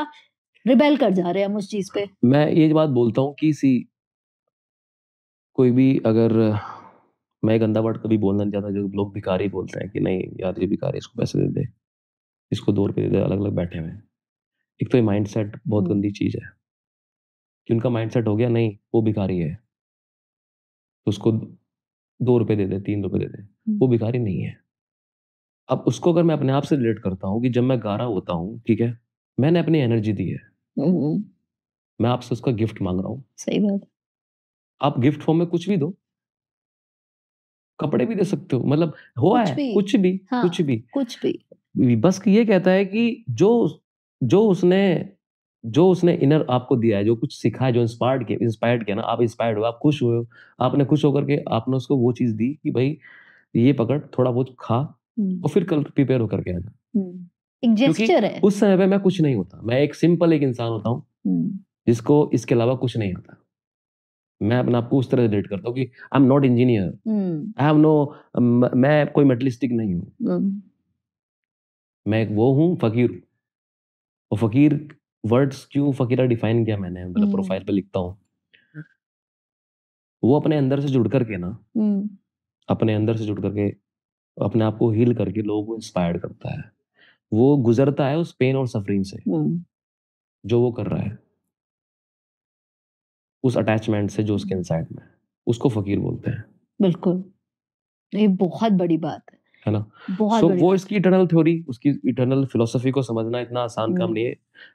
रिबेल कर जा रहे हैं हम उस चीज पे मैं ये बात बोलता हूँ कि सी कोई भी अगर मैं गंदा वर्ड कभी बोलना नहीं चाहता जो लोग भिखारी बोलते हैं कि नहीं यार ये भिखारी इसको पैसे दे दे इसको दो रुपये दे दे अलग अलग बैठे हुए एक तो ये माइंड सेट बहुत हम्म। गंदी चीज़ है कि उनका माइंड सेट हो गया नहीं वो भिखारी है तो उसको दो रुपए दे दे तीन रुपए दे दे वो हम्म। भिखारी नहीं है अब उसको अगर मैं अपने आप से रिलेट करता हूँ कि जब मैं गारा होता हूँ ठीक है मैंने अपनी एनर्जी दी है हम्म। मैं आपसे उसका गिफ्ट मांग रहा हूँ सही बात आप गिफ्ट फॉर्म में कुछ भी दो कपड़े भी दे सकते हो मतलब हुआ कुछ है भी, कुछ भी हाँ, कुछ भी कुछ भी बस ये कहता है कि जो जो उसने जो उसने इनर आपको दिया है जो कुछ सिखा है जो इंस्पायर्ड किया इंस्पायर्ड किया ना आप इंस्पायर्ड हो आप खुश हुए हो आपने खुश होकर के आपने उसको वो चीज दी कि भाई ये पकड़ थोड़ा बहुत खा और फिर कल प्रिपेयर होकर के आना एक जेस्चर है उस समय पे मैं कुछ नहीं होता मैं एक सिंपल एक इंसान होता हूँ जिसको इसके अलावा कुछ नहीं आता मैं अपने आपको उस तरह रिलेट करता हूँ कि I am not engineer I have no मैं कोई मेटलिस्टिक नहीं हूँ मैं वो हूँ फकीर हूँ और फकीर वर्ड्स क्यों फकीरा डिफाइन किया मैंने मतलब हम्म। प्रोफाइल पे लिखता हूँ हाँ। वो अपने अंदर से जुड़ करके ना हम्म। अपने अंदर से जुड़ करके अपने आप को हील करके लोगों को इंस्पायर करता है वो गुजरता है उस पेन और सफरिंग से हम्म। जो वो कर रहा है उस अटैचमेंट से जो उसके इनसाइड में उसको फकीर बोलते हैं बिल्कुल ये बहुत बड़ी बात है है ना सो so, वो इसकी इटर्नल थ्योरी उसकी इटर्नल फिलोसफी को समझना इतना आसान काम हम्म। नहीं है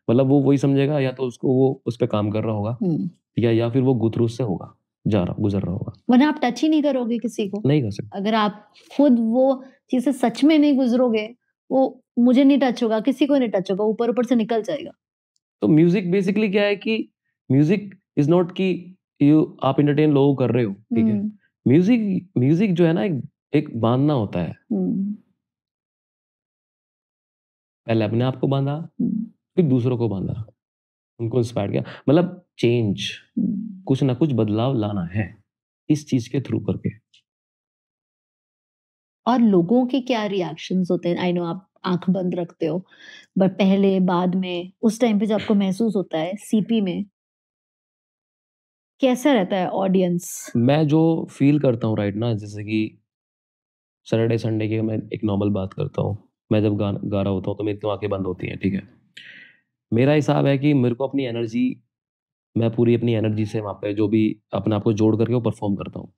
मतलब वो वही समझेगा या तो उसको वो उस पर काम कर रहा होगा हम्म। या या फिर वो गुथरू से होगा जा रहा गुजर रहा होगा वरना आप टच ही नहीं करोगे किसी को नहीं कर सकते अगर आप खुद वो चीजें सच में नहीं गुजरोगे वो मुझे नहीं टच होगा किसी को नहीं टच होगा ऊपर ऊपर से निकल जाएगा तो म्यूजिक बेसिकली क्या है कि म्यूजिक इज नॉट कि यू आप इंटरटेन लोगों कर रहे हो ठीक है म्यूजिक हम्म। म्यूजिक जो है ना एक एक बांधना होता है पहले अपने आप को बांधा फिर दूसरों को बांधा उनको इंस्पायर किया मतलब चेंज कुछ ना कुछ बदलाव लाना है इस चीज के थ्रू करके और लोगों के क्या रिएक्शन होते हैं आई नो आप आंख बंद रखते हो बट पहले बाद में उस टाइम पे जो आपको महसूस होता है सीपी में कैसा रहता है ऑडियंस मैं जो फील करता हूँ राइट ना जैसे कि सैटरडे संडे की मैं एक नॉर्मल बात करता हूँ मैं जब गा गा रहा होता हूँ तो मेरी तो आँखें बंद होती हैं ठीक है मेरा हिसाब है कि मेरे को अपनी एनर्जी मैं पूरी अपनी एनर्जी से वहाँ पे जो भी अपने आप को जोड़ करके वो परफॉर्म करता हूँ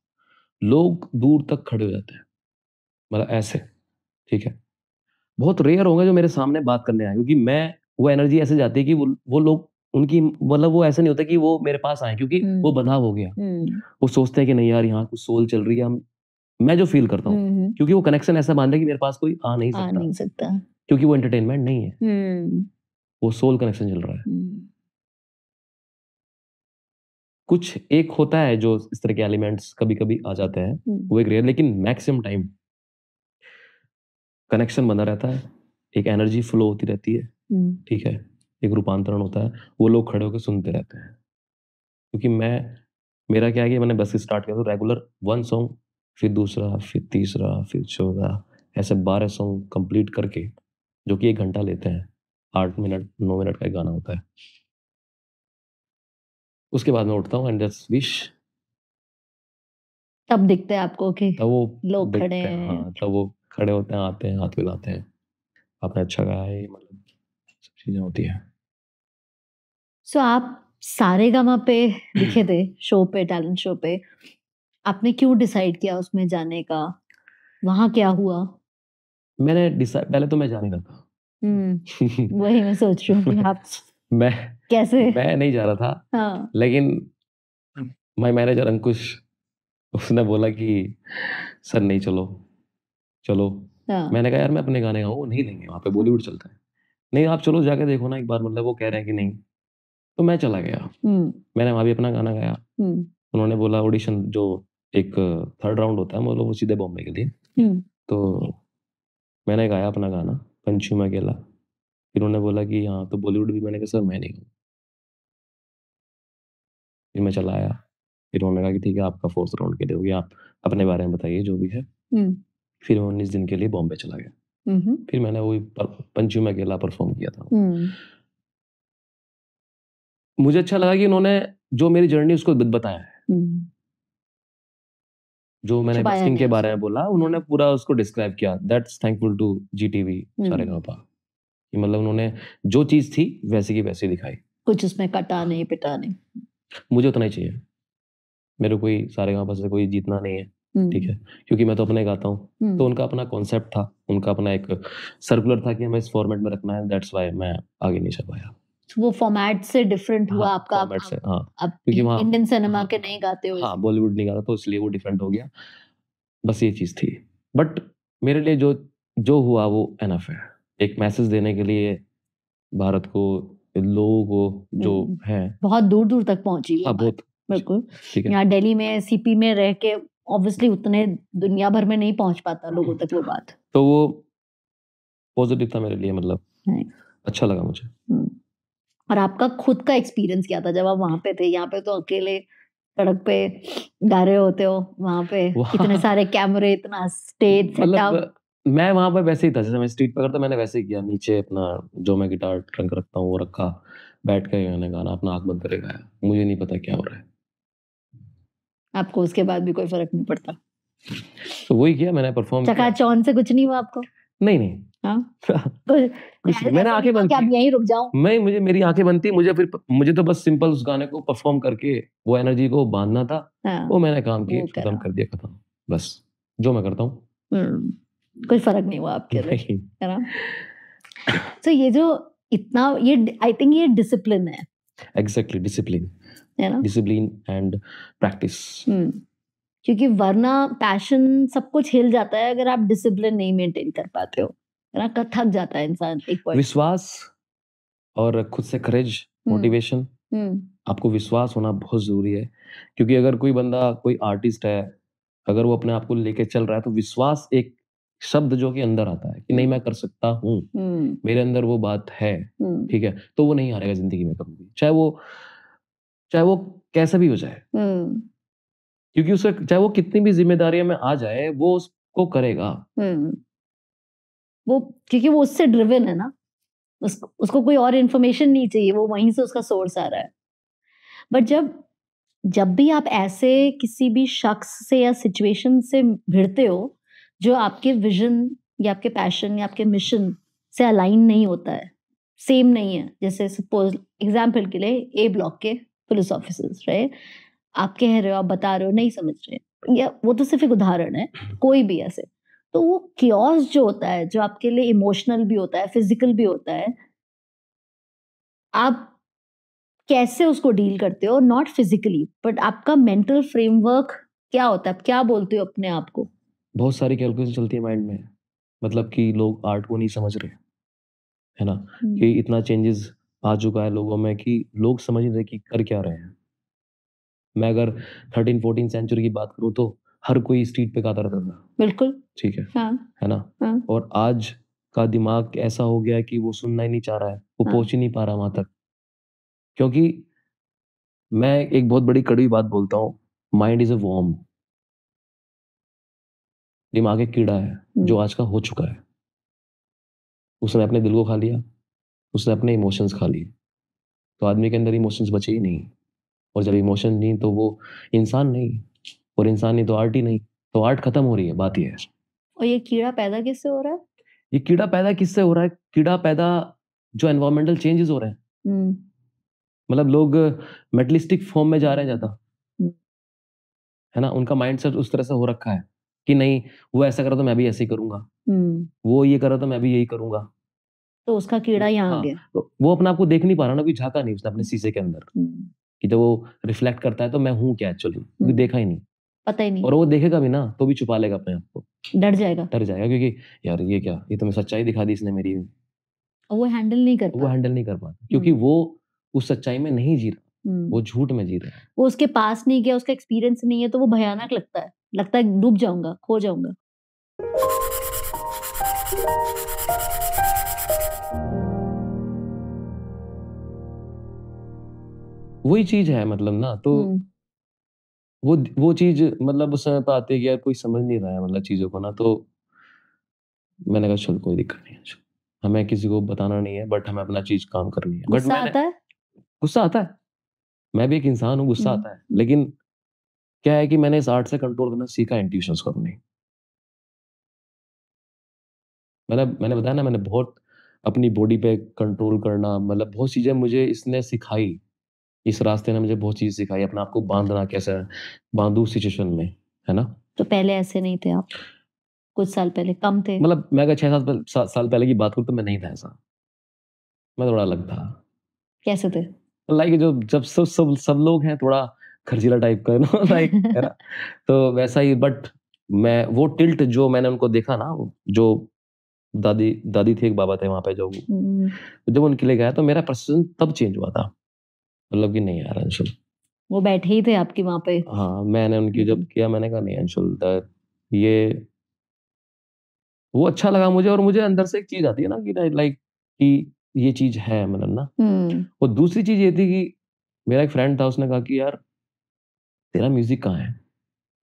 लोग दूर तक खड़े हो जाते हैं मतलब ऐसे ठीक है बहुत रेयर होंगे जो मेरे सामने बात करने आए क्योंकि मैं वो एनर्जी ऐसे जाती है कि वो वो लोग उनकी मतलब वो ऐसा नहीं होता कि वो मेरे पास आए क्योंकि वो बदलाव हो गया वो सोचते हैं कि नहीं यार यहाँ कुछ सोल चल रही है हम मैं जो फील करता हूँ हम्म, हम्म। क्योंकि वो कनेक्शन ऐसा बांध है कि मेरे पास कोई आ नहीं सकता, आ नहीं सकता। क्योंकि वो एंटरटेनमेंट नहीं है हम्म। वो सोल कनेक्शन चल रहा है कुछ एक होता है जो इस तरह के एलिमेंट्स कभी कभी आ जाते हैं वो एक रेयर लेकिन मैक्सिमम टाइम कनेक्शन बना रहता है एक एनर्जी फ्लो होती रहती है ठीक है एक रूपांतरण होता है वो लोग खड़े होकर सुनते रहते हैं क्योंकि मैं मेरा क्या है कि मैंने बस स्टार्ट किया तो रेगुलर वन सॉन्ग फिर दूसरा फिर तीसरा फिर चौथा ऐसे बारह सॉन्ग कंप्लीट करके जो कि एक घंटा लेते हैं आठ मिनट नौ मिनट का एक गाना होता है उसके बाद मैं उठता हूँ एंड जस्ट विश तब दिखते हैं आपको कि तब वो लोग खड़े हैं हाँ तब वो खड़े होते हैं आते हैं हाथ मिलाते हैं आपने अच्छा गाया है मतलब सब चीज़ें होती है सो so, आप सारे गामा पे दिखे थे शो पे टैलेंट शो पे आपने क्यों डिसाइड किया उसमें जाने का वहाँ क्या हुआ मैंने डिसाइड पहले तो मैं जा नहीं रहा था वही मैं सोच रही हूँ आप मैं कैसे मैं नहीं जा रहा था हाँ. लेकिन माय हम्म। मैनेजर अंकुश उसने बोला कि सर नहीं चलो चलो हाँ. मैंने कहा यार मैं अपने गाने गाऊँ नहीं लेंगे वहाँ पे बॉलीवुड चलता है नहीं आप चलो जाके देखो ना एक बार मतलब वो कह रहे हैं कि नहीं तो मैं चला गया हम्म। मैंने वहाँ भी अपना गाना गाया हम्म। उन्होंने बोला ऑडिशन जो एक थर्ड राउंड होता है मतलब वो सीधे बॉम्बे के लिए हम्म। तो मैंने गाया अपना गाना पंचू में अकेला फिर उन्होंने बोला कि हाँ तो बॉलीवुड भी मैंने कहा सर मैं नहीं गाऊँ फिर मैं चला आया फिर उन्होंने कहा कि ठीक है आपका फोर्थ राउंड के लिए हो गया आप अपने बारे में बताइए जो भी है हम्म। फिर मैं उन्नीस दिन के लिए बॉम्बे चला गया हम्म। फिर मैंने वही पंचू में अकेला परफॉर्म किया था मुझे अच्छा लगा कि उन्होंने जो मेरी जर्नी उसको बताया है जो मैंने बस्किंग के बारे में बोला उन्होंने पूरा उसको डिस्क्राइब किया that's thankful to Zee TV Saregama कि मतलब उन्होंने जो चीज थी वैसे की वैसे दिखाई कुछ उसमें कटा नहीं पिटा नहीं मुझे उतना ही चाहिए मेरे कोई सारे गाँव से कोई जीतना नहीं है ठीक है हम्म। क्योंकि मैं तो अपने गाता हूँ हम्म। तो उनका अपना कॉन्सेप्ट था उनका अपना एक सर्कुलर था कि हमें इस फॉर्मेट में रखना है दैट्स व्हाई मैं आगे नहीं चल पाया वो फॉर्मेट से डिफरेंट हुआ हाँ, आपका आप, से, हाँ, आप क्योंकि वहाँ इंडियन सिनेमा हाँ, के नहीं गाते हो हाँ बॉलीवुड नहीं गाता तो इसलिए वो डिफरेंट हो गया बस ये चीज थी बट मेरे लिए जो जो हुआ वो एनफ है एक मैसेज देने के लिए भारत को लोगों को जो है बहुत दूर दूर तक पहुंची हाँ, बहुत बिल्कुल यहाँ दिल्ली में सीपी में रह के ऑब्वियसली उतने दुनिया भर में नहीं पहुंच पाता लोगों तक वो बात तो वो पॉजिटिव था मेरे लिए मतलब अच्छा लगा मुझे हम्म। और आपका खुद का एक्सपीरियंस क्या था जब आप वहां पे थे यहाँ पे तो अकेले सड़क पे गा रहे होते हो वहां पे इतने सारे कैमरे इतना स्टेज मतलब सेटअप मैं वहां पर वैसे ही था जैसे मैं स्ट्रीट पर करता मैंने वैसे ही किया नीचे अपना जो मैं गिटार ट्रंक रखता हूँ वो रखा बैठ कर मैंने गाना अपना आंख बंद करे गाया मुझे नहीं पता क्या हो रहा है आपको उसके बाद भी कोई फर्क नहीं पड़ता तो वही किया मैंने परफॉर्म चकाचौन से कुछ नहीं हुआ आपको नहीं नहीं हाँ। तो मैंने आंखें यहीं रुक जाऊं मैं मुझे मेरी आंखें मुझे फिर मुझे तो बस सिंपल उस गाने को परफॉर्म करके वो एनर्जी को बांधना था हाँ, वो मैंने काम किया खत्म कर दिया खत्म बस जो मैं करता हूँ हम्म, कोई फर्क नहीं हुआ आपके तो ये जो इतना ये आई थिंक ये डिसिप्लिन है exactly discipline discipline and practice क्योंकि वरना पैशन सब कुछ हिल जाता है अगर आप डिसिप्लिन नहीं मेंटेन कर पाते हो ना थक जाता है इंसान एक पॉइंट विश्वास और खुद से करेज मोटिवेशन हम्म। हम्म। आपको विश्वास होना बहुत जरूरी है क्योंकि अगर कोई बंदा कोई आर्टिस्ट है अगर वो अपने आप को लेके चल रहा है तो विश्वास एक शब्द जो कि अंदर आता है कि नहीं मैं कर सकता हूँ हम्म। मेरे अंदर वो बात है ठीक है तो वो नहीं हारेगा जिंदगी में कभी भी चाहे वो चाहे वो कैसा भी हो जाए क्योंकि उसे चाहे वो कितनी भी जिम्मेदारियां में आ जाए वो उसको करेगा वो क्योंकि वो उससे ड्रिवन है ना उसको उसको कोई और इन्फॉर्मेशन नहीं चाहिए वो वहीं से उसका सोर्स आ रहा है बट जब जब भी आप ऐसे किसी भी शख्स से या सिचुएशन से भिड़ते हो जो आपके विजन या आपके पैशन या आपके मिशन से अलाइन नहीं होता है सेम नहीं है जैसे सपोज एग्जाम्पल के लिए ए ब्लॉक के पुलिस ऑफिसर्स रहे आप कह रहे हो आप बता रहे हो नहीं समझ रहे या वो तो सिर्फ एक उदाहरण है कोई भी ऐसे तो वो क्योस जो होता है जो आपके लिए इमोशनल भी होता है फिजिकल भी होता है आप कैसे उसको डील करते हो नॉट फिजिकली बट आपका मेंटल फ्रेमवर्क क्या होता है क्या बोलते हो अपने आप को बहुत सारी कैलकुलेशन चलती है माइंड में मतलब कि लोग आर्ट को नहीं समझ रहे है ना हम्म। कि इतना चेंजेस आ चुका है लोगों में कि लोग समझ नहीं रहे कि कर क्या रहे हैं मैं अगर थर्टीन फोर्टीन सेंचुरी की बात करूँ तो हर कोई स्ट्रीट पे गाता रहता था बिल्कुल ठीक है हाँ, है ना हाँ, और आज का दिमाग ऐसा हो गया कि वो सुनना ही नहीं चाह रहा है वो हाँ, पहुंच ही नहीं पा रहा वहां तक क्योंकि मैं एक बहुत बड़ी कड़वी बात बोलता हूँ माइंड इज अ वॉर्म दिमाग एक कीड़ा है जो हम्म। आज का हो चुका है उसने अपने दिल को खा लिया उसने अपने इमोशंस खा लिए तो आदमी के अंदर इमोशंस बचे ही नहीं और जब इमोशन नहीं तो वो इंसान नहीं और इंसान ये तो आर्ट ही नहीं तो आर्ट खत्म हो रही है बात यह है और ये कीड़ा पैदा किससे हो रहा है ये कीड़ा पैदा किससे हो रहा है कीड़ा पैदा जो एनवायरमेंटल चेंजेस हो रहे हैं हम्म। मतलब लोग मेटलिस्टिक फॉर्म में जा रहे हैं ज्यादा हम्म। है ना उनका माइंडसेट उस तरह से हो रखा है कि नहीं वो ऐसा करा तो मैं भी ऐसे ही करूंगा हम्म। वो ये करा तो मैं भी यही करूंगा तो उसका कीड़ा तो यहाँ हाँ, तो वो अपना आपको देख नहीं पा रहा ना कोई झाका नहीं उसने अपने शीशे के अंदर कि जब वो रिफ्लेक्ट करता है तो मैं हूँ क्या एक्चुअली देखा ही नहीं पता ही नहीं और वो देखेगा भी ना तो भी छुपा लेगा अपने आप को डर जाएगा डर जाएगा क्योंकि यार ये क्या ये तुम्हें तो सच्चाई दिखा दी इसने मेरी वो हैंडल नहीं कर वो हैंडल नहीं कर पाता क्योंकि हम्म। वो उस सच्चाई में नहीं जी रहा हम्म। वो झूठ में जी रहा है वो उसके पास नहीं गया उसका एक्सपीरियंस नहीं है तो वो भयानक लगता है लगता है डूब जाऊंगा खो जाऊंगा वही चीज है मतलब ना तो हम्म। वो वो चीज़ मतलब उस समय पर आती है कि यार कोई समझ नहीं रहा है मतलब चीज़ों को ना तो मैंने कहा चल कोई दिक्कत नहीं है हमें किसी को बताना नहीं है बट हमें अपना चीज काम करनी है गुस्सा आता है गुस्सा आता है मैं भी एक इंसान हूँ गुस्सा हम्म। आता है लेकिन क्या है कि मैंने इस आर्ट से कंट्रोल करना सीखा इंट्यूशंस को अपनी मतलब मैंने बताया ना मैंने बहुत अपनी बॉडी पे कंट्रोल करना मतलब बहुत चीजें मुझे इसने सिखाई इस रास्ते ने मुझे बहुत चीज़ सिखाई अपने आप को बांधना कैसा है बांधू सिचुएशन में है ना तो पहले ऐसे नहीं थे आप कुछ साल पहले कम थे मतलब मैं अगर छह सात साल, साल पहले की बात करूँ तो मैं नहीं था ऐसा मैं थोड़ा अलग था कैसे थे लाइक जो जब सब सब सब लोग हैं थोड़ा खर्चीला टाइप का ना लाइक है ना तो वैसा ही बट मैं वो टिल्ट जो मैंने उनको देखा ना जो दादी दादी थे एक बाबा थे वहां पे जो हम्म। जब उनके लिए गया तो मेरा परसेप्शन तब चेंज हुआ था मतलब कि नहीं यार अंशुल वो बैठे ही थे आपकी वहां पे हाँ मैंने उनकी जब हम्म। किया मैंने कहा नहीं अंशुल ये वो अच्छा लगा मुझे और मुझे अंदर से एक चीज आती है ना कि लाइक कि ये चीज है मतलब ना वो हम्म। दूसरी चीज ये थी कि मेरा एक फ्रेंड था उसने कहा कि यार तेरा म्यूजिक कहाँ है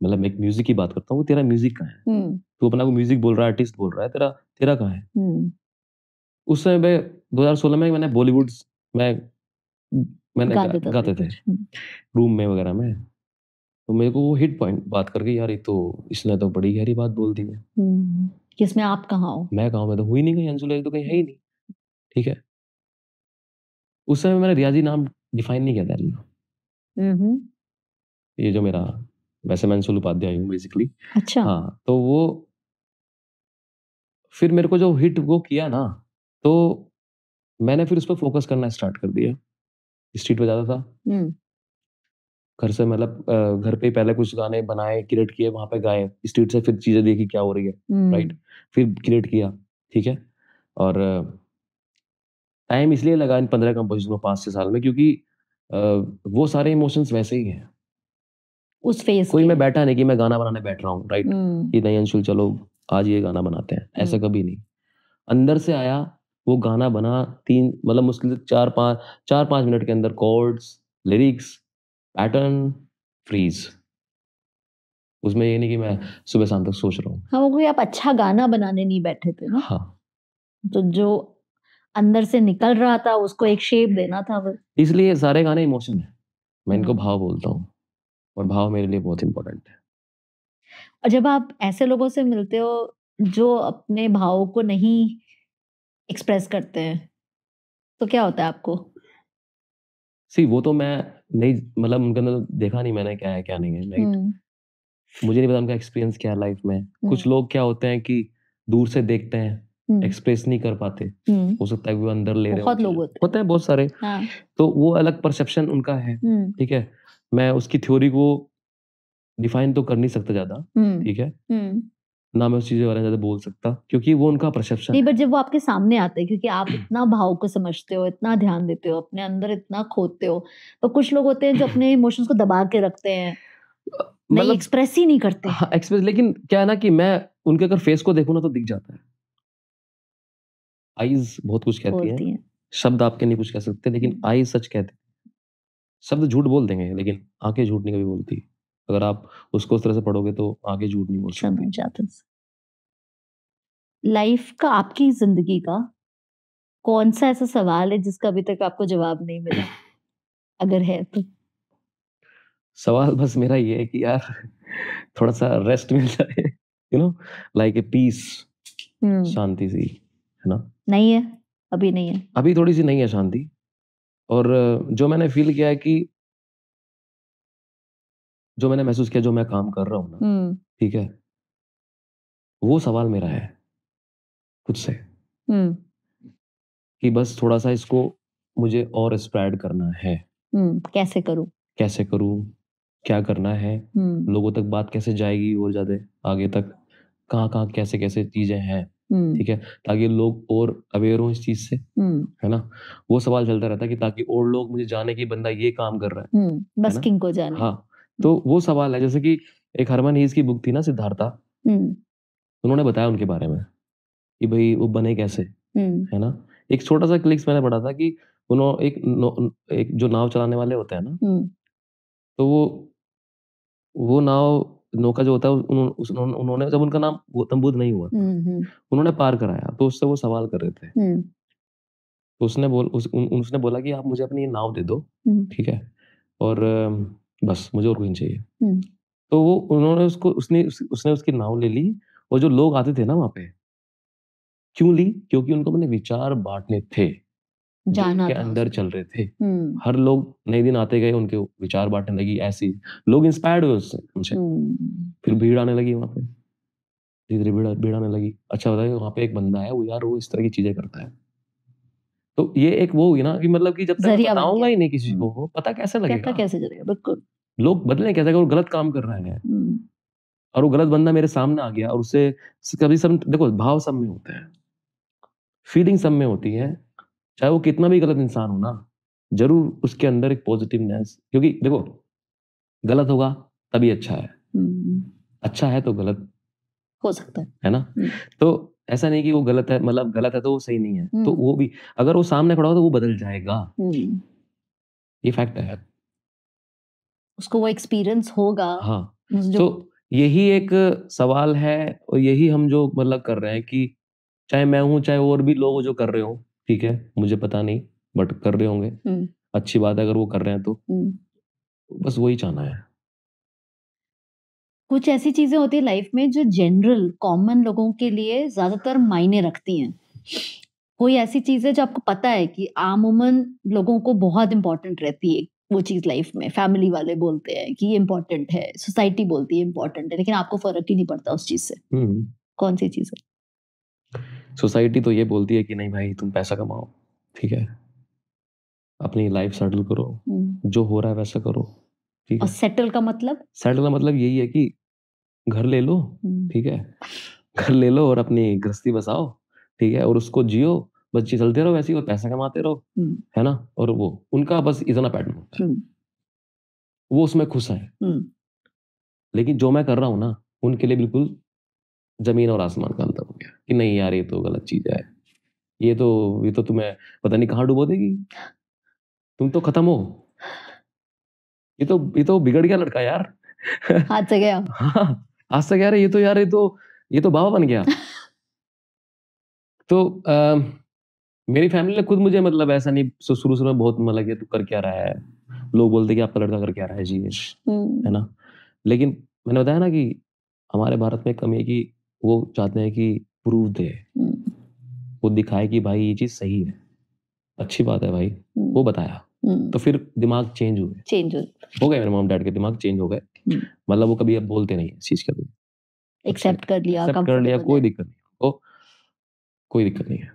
मतलब मैं म्यूजिक की बात करता हूँ वो तेरा म्यूजिक कहाँ है हम्म। तू अपना को म्यूजिक बोल रहा है आर्टिस्ट बोल रहा है तेरा तेरा कहाँ है उस समय दो हजार सोलह में मैंने बॉलीवुड में मैंने गा देता गाते थे हम्म। रूम में वगैरह में तो मेरे को वो हिट पॉइंट बात करके यार ये तो इसने तो बड़ी गहरी बात बोल दी है हम्म। किसमें आप कहाँ हो मैं कहाँ मैं तो हुई नहीं कहीं अंशुल तो कहीं है ही नहीं ठीक है उस समय मैंने रियाजी नाम डिफाइन नहीं किया था ये जो मेरा वैसे मैं अंशुल उपाध्याय हूँ बेसिकली अच्छा हाँ तो वो फिर मेरे को जो हिट वो किया ना तो मैंने फिर उस पर फोकस करना स्टार्ट कर दिया स्ट्रीट पे जाता था घर से मतलब घर पे पहले कुछ गाने बनाए क्रिएट किए वहां पे गाए स्ट्रीट से फिर चीजें देखी क्या हो रही है राइट फिर क्रिएट किया ठीक है और टाइम इसलिए लगा इन पंद्रह को पांच छह साल में क्योंकि वो सारे इमोशंस वैसे ही हैं उस फेज कोई मैं बैठा नहीं कि मैं गाना बनाने बैठ रहा हूँ राइट ये नहीं अंशुल चलो आज ये गाना बनाते हैं ऐसा कभी नहीं अंदर से आया वो गाना बना तीन मतलब मुश्किल से चार पाँच चार पाँच मिनट के अंदर कॉर्ड्स लिरिक्स पैटर्न फ्रीज उसमें ये नहीं कि मैं सुबह शाम तक सोच रहा हूँ हाँ वो आप अच्छा गाना बनाने नहीं बैठे थे ना हाँ तो जो अंदर से निकल रहा था उसको एक शेप देना था इसलिए सारे गाने इमोशन है मैं इनको हम्म। भाव बोलता हूँ और भाव मेरे लिए बहुत इम्पोर्टेंट है और जब आप ऐसे लोगों से मिलते हो जो अपने भावों को नहीं एक्सप्रेस करते हैं तो क्या होता है आपको सी वो तो मैं नहीं मतलब उनके अंदर तो देखा नहीं मैंने क्या है क्या नहीं है राइट मुझे नहीं पता उनका एक्सपीरियंस क्या है लाइफ में कुछ लोग क्या होते हैं कि दूर से देखते हैं एक्सप्रेस नहीं कर पाते हो सकता है वो अंदर ले रहे हो लोग होते, होते हैं बहुत सारे हाँ। तो वो अलग परसेप्शन उनका है ठीक है मैं उसकी थ्योरी को डिफाइन तो कर नहीं सकता ज्यादा ठीक है ना मैं उस चीज के बारे में ज्यादा बोल सकता क्योंकि वो उनका परसेप्शन नहीं बट जब वो आपके सामने आते हैं क्योंकि आप इतना भाव को समझते हो इतना ध्यान देते हो अपने अंदर इतना खोदते हो तो कुछ लोग होते हैं जो अपने इमोशंस को दबा के रखते हैं नहीं एक्सप्रेस मतलब ही नहीं करते एक्सप्रेस हाँ, लेकिन क्या है ना कि मैं उनके अगर फेस को देखूं ना तो दिख जाता है आईज बहुत कुछ कहती है।, शब्द आपके नहीं कुछ कह सकते लेकिन आईज हम्म। सच कहते शब्द झूठ बोल देंगे लेकिन आंखें झूठ नहीं कभी बोलती है अगर आप उसको उस तरह से पढ़ोगे तो आगे झूठ नहीं बोल अच्छा, सकते लाइफ का आपकी जिंदगी का कौन सा ऐसा सवाल है जिसका अभी तक आपको जवाब नहीं मिला अगर है तो सवाल बस मेरा ये है कि यार थोड़ा सा रेस्ट मिल जाए you know like a peace शांति सी है ना नहीं है अभी नहीं है अभी थोड़ी सी नहीं है शांति और जो मैंने फील किया है कि जो मैंने महसूस किया जो मैं काम कर रहा हूँ ना ठीक है वो सवाल मेरा है खुद से कि बस थोड़ा सा इसको मुझे और स्प्रेड करना है कैसे करूं कैसे करूं क्या करना है लोगों तक बात कैसे जाएगी और ज्यादा आगे तक कहाँ कहाँ कैसे कैसे चीजें हैं ठीक है ताकि लोग और अवेयर हो इस चीज से है ना वो सवाल चलता रहता है कि ताकि और लोग मुझे जाने की बंदा ये काम कर रहा है बस किंग को जाने हाँ तो वो सवाल है जैसे कि एक हरमन हीज की बुक थी ना सिद्धार्था हम्म। उन्होंने बताया उनके बारे में कि भाई वो बने कैसे हम्म। है ना एक छोटा सा क्लिक्स मैंने पढ़ा था कि उन्होंने एक, एक जो नाव चलाने वाले होते हैं ना हम्म। तो वो वो नाव नौका जो होता है उन, उस, उन, उन्होंने जब उनका नाम गौतम बुद्ध नहीं हुआ उन्होंने पार कराया तो उससे वो सवाल कर रहे थे तो उसने बोल उस, उन, उसने बोला कि आप मुझे अपनी नाव दे दो ठीक है और बस मुझे और कुछ नहीं चाहिए तो वो उन्होंने उसको उसने उसने उसकी नाव ले ली और जो लोग आते थे ना वहां पे क्यों ली क्योंकि उनको मैंने विचार बांटने थे जाना के अंदर चल रहे थे हर लोग नए दिन आते गए उनके विचार बांटने लगी ऐसी लोग इंस्पायर्ड हुए उससे उनसे फिर भीड़ आने लगी वहां पे धीरे धीरे भीड़ भीड़ आने लगी अच्छा बताया वहाँ पे एक बंदा है वो यार वो इस तरह की चीजें करता है तो ये एक वो हुई ना कि मतलब कि जब तक बताऊंगा ही नहीं किसी हम्म। को पता कैसे लगेगा पता कैसे चलेगा बिल्कुल लोग बदले कैसे अगर वो गलत काम कर रहे हैं हम्म। और वो गलत बंदा मेरे सामने आ गया और उससे कभी सब देखो भाव सब में होते हैं फीलिंग सब में होती है चाहे वो कितना भी गलत इंसान हो ना जरूर उसके अंदर एक पॉजिटिवनेस क्योंकि देखो गलत होगा तभी अच्छा है हम्म। अच्छा है तो गलत हो सकता है है ना तो ऐसा नहीं कि वो गलत है मतलब गलत है तो वो सही नहीं है तो हम्म। वो भी अगर वो सामने खड़ा हो तो वो बदल जाएगा हम्म। ये फैक्ट है उसको वो एक्सपीरियंस होगा हाँ जो... तो यही एक सवाल है और यही हम जो मतलब कर रहे हैं कि चाहे मैं हूँ चाहे और भी लोग जो कर रहे हो ठीक है मुझे पता नहीं बट कर रहे होंगे हम्म। अच्छी बात है अगर वो कर रहे हैं तो बस वही चाहना है कुछ ऐसी चीज़ें होती है लाइफ में जो जनरल कॉमन लोगों के लिए ज़्यादातर मायने रखती हैं कोई ऐसी चीज़ है जो आपको पता है कि आम उमन लोगों को बहुत इंपॉर्टेंट रहती है वो चीज़ लाइफ में फैमिली वाले बोलते हैं कि ये इम्पोर्टेंट है सोसाइटी बोलती है इम्पोर्टेंट है लेकिन आपको फर्क ही नहीं पड़ता उस चीज़ से हम्म। कौन सी चीज़ है सोसाइटी तो ये बोलती है कि नहीं भाई तुम पैसा कमाओ ठीक है अपनी लाइफ सेटल करो हम्म। जो हो रहा है वैसा करो ठीक और सेटल का मतलब सेटल का मतलब यही है कि घर ले लो ठीक है घर ले लो और अपनी गृहस्थी बसाओ ठीक है और उसको जियो बच्चे चलते रहो वैसे और पैसा कमाते रहो है ना और वो उनका बस इतना पैटर्न वो उसमें खुश है लेकिन जो मैं कर रहा हूँ ना उनके लिए बिल्कुल जमीन और आसमान का अंतर हो गया कि नहीं यार ये तो गलत चीज है ये तो ये तो तुम्हें पता नहीं कहाँ डुबो देगी तुम तो खत्म हो ये तो ये तो बिगड़ गया लड़का यार हाथ से गया हाँ, हाथ से गया ये तो यार ये तो ये तो बाबा बन गया तो आ, मेरी फैमिली ने खुद मुझे मतलब ऐसा नहीं शुरू शुरू में बहुत मतलब कि तू तो कर क्या रहा है लोग बोलते कि आपका लड़का कर क्या रहा है जी हम्म। है ना लेकिन मैंने बताया ना कि हमारे भारत में कमी है कि वो चाहते हैं कि प्रूफ दे हम्म। वो दिखाए कि भाई ये चीज सही है अच्छी बात है भाई वो हम्म। बताया हम्म। तो फिर दिमाग चेंज हुए चेंज हो गए मेरे मॉम हम्म। डैड के दिमाग चेंज हो गए मतलब वो कभी अब बोलते नहीं इस चीज के लिए एक्सेप्ट कर लिया कर लिया कोई दिक्कत नहीं तो कोई दिक्कत नहीं है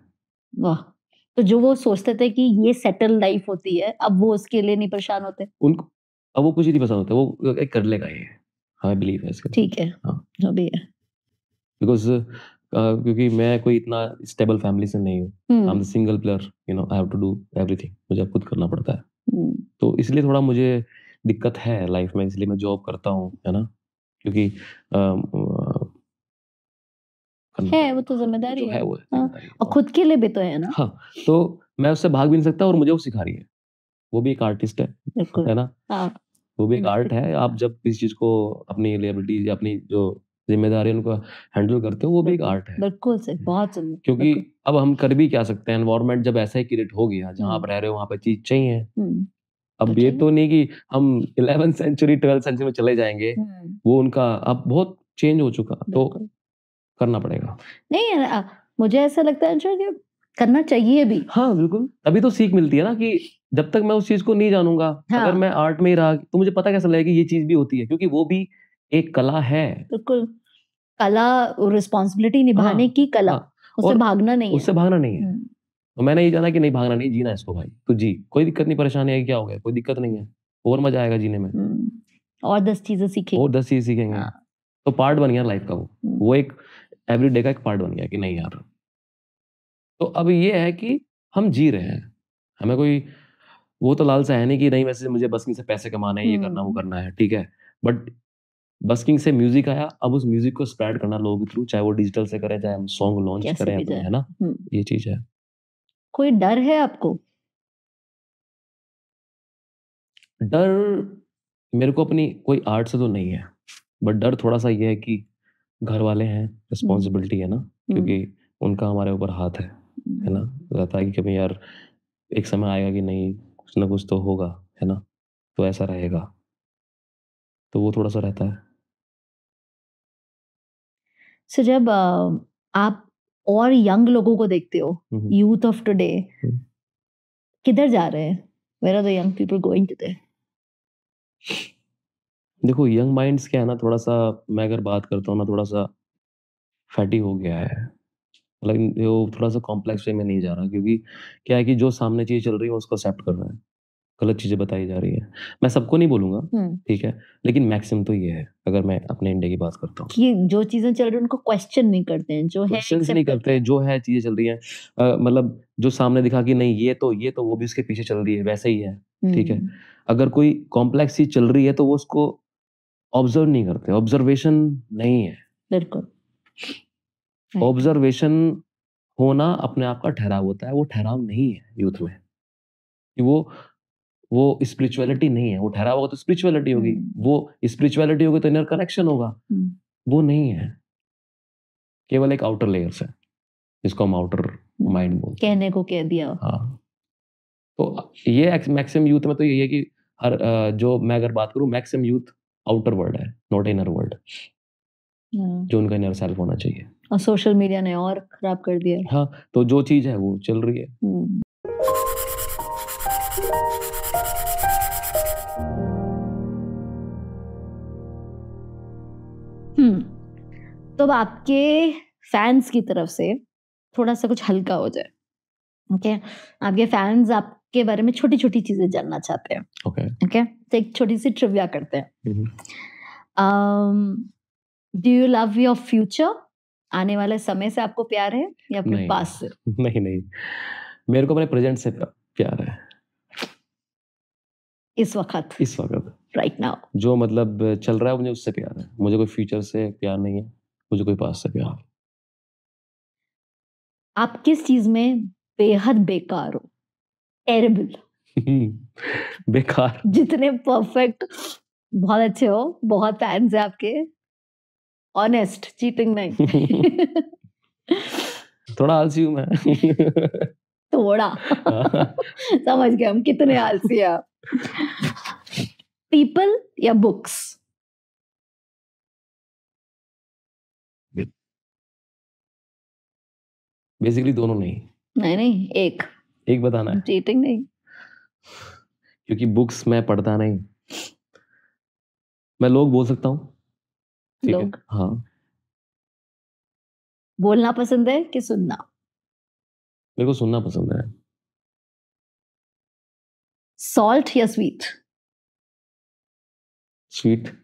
वाह तो जो वो सोचते थे कि ये सेटल लाइफ होती है अब वो उसके लिए नहीं परेशान होते उनको अब वो कुछ नहीं पसंद होता वो कर लेगा ये हाँ बिलीव है इसका ठीक है हाँ जो भी है बिकॉज क्योंकि मैं कोई इतना स्टेबल फैमिली से नहीं हूँ I am single player you know I have to do everything मुझे खुद करना पड़ता है हम्म। तो इसलिए थोड़ा मुझे दिक्कत है लाइफ में इसलिए मैं जॉब करता हूँ है ना क्योंकि है वो तो जिम्मेदारी है, है वो हाँ, और हाँ। खुद के लिए भी तो है ना हाँ तो मैं उससे भाग भी नहीं सकता और मुझे वो सिखा रही है वो भी एक आर्टिस्ट है है ना हाँ. वो भी एक आर्ट है आप जब इस चीज को अपनी लेबिलिटी अपनी जो जिम्मेदारी उनको हैंडल करते हो वो भी एक आर्ट है बिल्कुल से हम्म। बहुत सुंदर क्योंकि अब हम कर भी क्या सकते हैं एनवायरमेंट जब ऐसा ही क्रिएट हो गया जहाँ आप हम्म। रह रहे हो वहाँ पे चीज चाहिए हम्म, अब तो ये तो नहीं कि हम इलेवेंथ सेंचुरी ट्वेल्थ सेंचुरी में चले जाएंगे वो उनका अब बहुत चेंज हो चुका तो करना पड़ेगा नहीं मुझे ऐसा लगता है जो करना चाहिए भी हाँ बिल्कुल तभी तो सीख मिलती है ना कि जब तक मैं उस चीज को नहीं जानूंगा हाँ। अगर मैं आर्ट में ही रहा तो मुझे पता कैसा लगेगा ये चीज भी होती है क्योंकि वो भी एक कला है बिल्कुल कला रिस्पॉन्सिबिलिटी निभाने हाँ, की कला हाँ, उससे भागना नहीं उससे भागना नहीं है हम्म। तो मैंने ये जाना कि नहीं भागना नहीं जीना इसको भाई तो जी कोई दिक्कत नहीं परेशानी आएगी क्या हो गया कोई दिक्कत नहीं है और मजा आएगा जीने में हम्म, और दस चीजें सीखेंगे और दस चीजें सीखेंगे हाँ। तो पार्ट बन गया लाइफ का वो हम्म। वो एक एवरी डे का एक पार्ट बन गया कि नहीं यार तो अब ये है कि हम जी रहे हैं हमें कोई वो तो लालसा है नहीं कि नहीं वैसे मुझे बस से पैसे कमाने ये करना वो करना है ठीक है बट बस्किंग से म्यूजिक आया अब उस म्यूजिक को स्प्रेड करना लोगों के थ्रू चाहे वो डिजिटल से करें चाहे हम सॉन्ग लॉन्च करें है ना हम्म। ये चीज है कोई डर है आपको डर मेरे को अपनी कोई आर्ट से तो नहीं है बट डर थोड़ा सा ये है कि घर वाले हैं रिस्पॉन्सिबिलिटी हम्म। है ना हम्म। क्योंकि उनका हमारे ऊपर हाथ है है ना रहता है कि कभी यार एक समय आएगा कि नहीं कुछ ना कुछ तो होगा है ना तो ऐसा रहेगा तो वो थोड़ा सा रहता है सो जब आप और यंग लोगों को देखते हो यूथ ऑफ टुडे किधर जा रहे हैं where are the young people going to there देखो यंग माइंड्स क्या है ना थोड़ा सा मैं अगर बात करता हूँ ना थोड़ा सा फैटी हो गया है लेकिन वो थोड़ा सा कॉम्प्लेक्स वे में नहीं जा रहा क्योंकि क्या है कि जो सामने चीज चल रही है उसको एक्सेप्ट कर रहे हैं गलत चीज़ें बताई जा रही है मैं सबको नहीं बोलूंगा हम्म। ठीक है लेकिन मैक्सिमम तो ये है अगर मैं अपने इंडिया की बात करता हूँ जो चीज़ें चल रही है उनको क्वेश्चन नहीं करते हैं जो है नहीं करते हैं जो है चीज़ें चल रही है मतलब जो सामने दिखा कि नहीं ये तो ये तो वो भी उसके पीछे चल रही है वैसे ही है ठीक है हम्म। अगर कोई कॉम्प्लेक्स चीज चल रही है तो वो उसको ऑब्जर्व नहीं करते ऑब्जर्वेशन नहीं है बिल्कुल ऑब्जर्वेशन होना अपने आप का ठहराव होता है वो ठहराव नहीं है यूथ में कि वो वो स्पिरिचुअलिटी नहीं है वो ठहरा होगा तो स्पिरिचुअलिटी होगी हम्म। वो स्पिरिचुअलिटी होगी तो इनर कनेक्शन होगा हम्म। वो नहीं है केवल एक आउटर लेयर्स है जिसको हम आउटर माइंड बोल कहने को कह दिया हाँ तो ये मैक्सिमम यूथ में तो यही है कि हर जो मैं अगर बात करूँ मैक्सिमम यूथ आउटर वर्ल्ड है नॉट इनर वर्ल्ड जो उनका इनर सेल्फ होना चाहिए और सोशल मीडिया ने और खराब कर दिया हाँ तो जो चीज है वो चल रही है हम्म। तो अब आपके फैंस की तरफ से थोड़ा सा कुछ हल्का हो जाए ओके okay? आपके फैंस आपके बारे में छोटी छोटी चीजें जानना चाहते हैं ओके okay. okay? तो एक छोटी सी ट्रिविया करते हैं do you love your future आने वाले समय से आपको प्यार है या अपने पास से नहीं नहीं मेरे को अपने प्रेजेंट से प्यार है इस वक्त इस वक्त राइट right नाउ जो मतलब चल रहा है मुझे उससे प्यार है मुझे कोई फ्यूचर से प्यार नहीं है मुझे कोई पास सके आप आप किस चीज में बेहद बेकार हो टेरेबल बेकार जितने परफेक्ट बहुत अच्छे हो बहुत फैंस है आपके ऑनेस्ट चीटिंग नहीं थोड़ा आलसी हूं मैं थोड़ा समझ गए हम कितने आलसी हैं आप पीपल या बुक्स बेसिकली दोनों नहीं नहीं नहीं एक एक बताना है चीटिंग नहीं क्योंकि बुक्स मैं पढ़ता नहीं मैं लोग बोल सकता हूँ हाँ बोलना पसंद है कि सुनना मेरे को सुनना पसंद है सॉल्ट या स्वीट स्वीट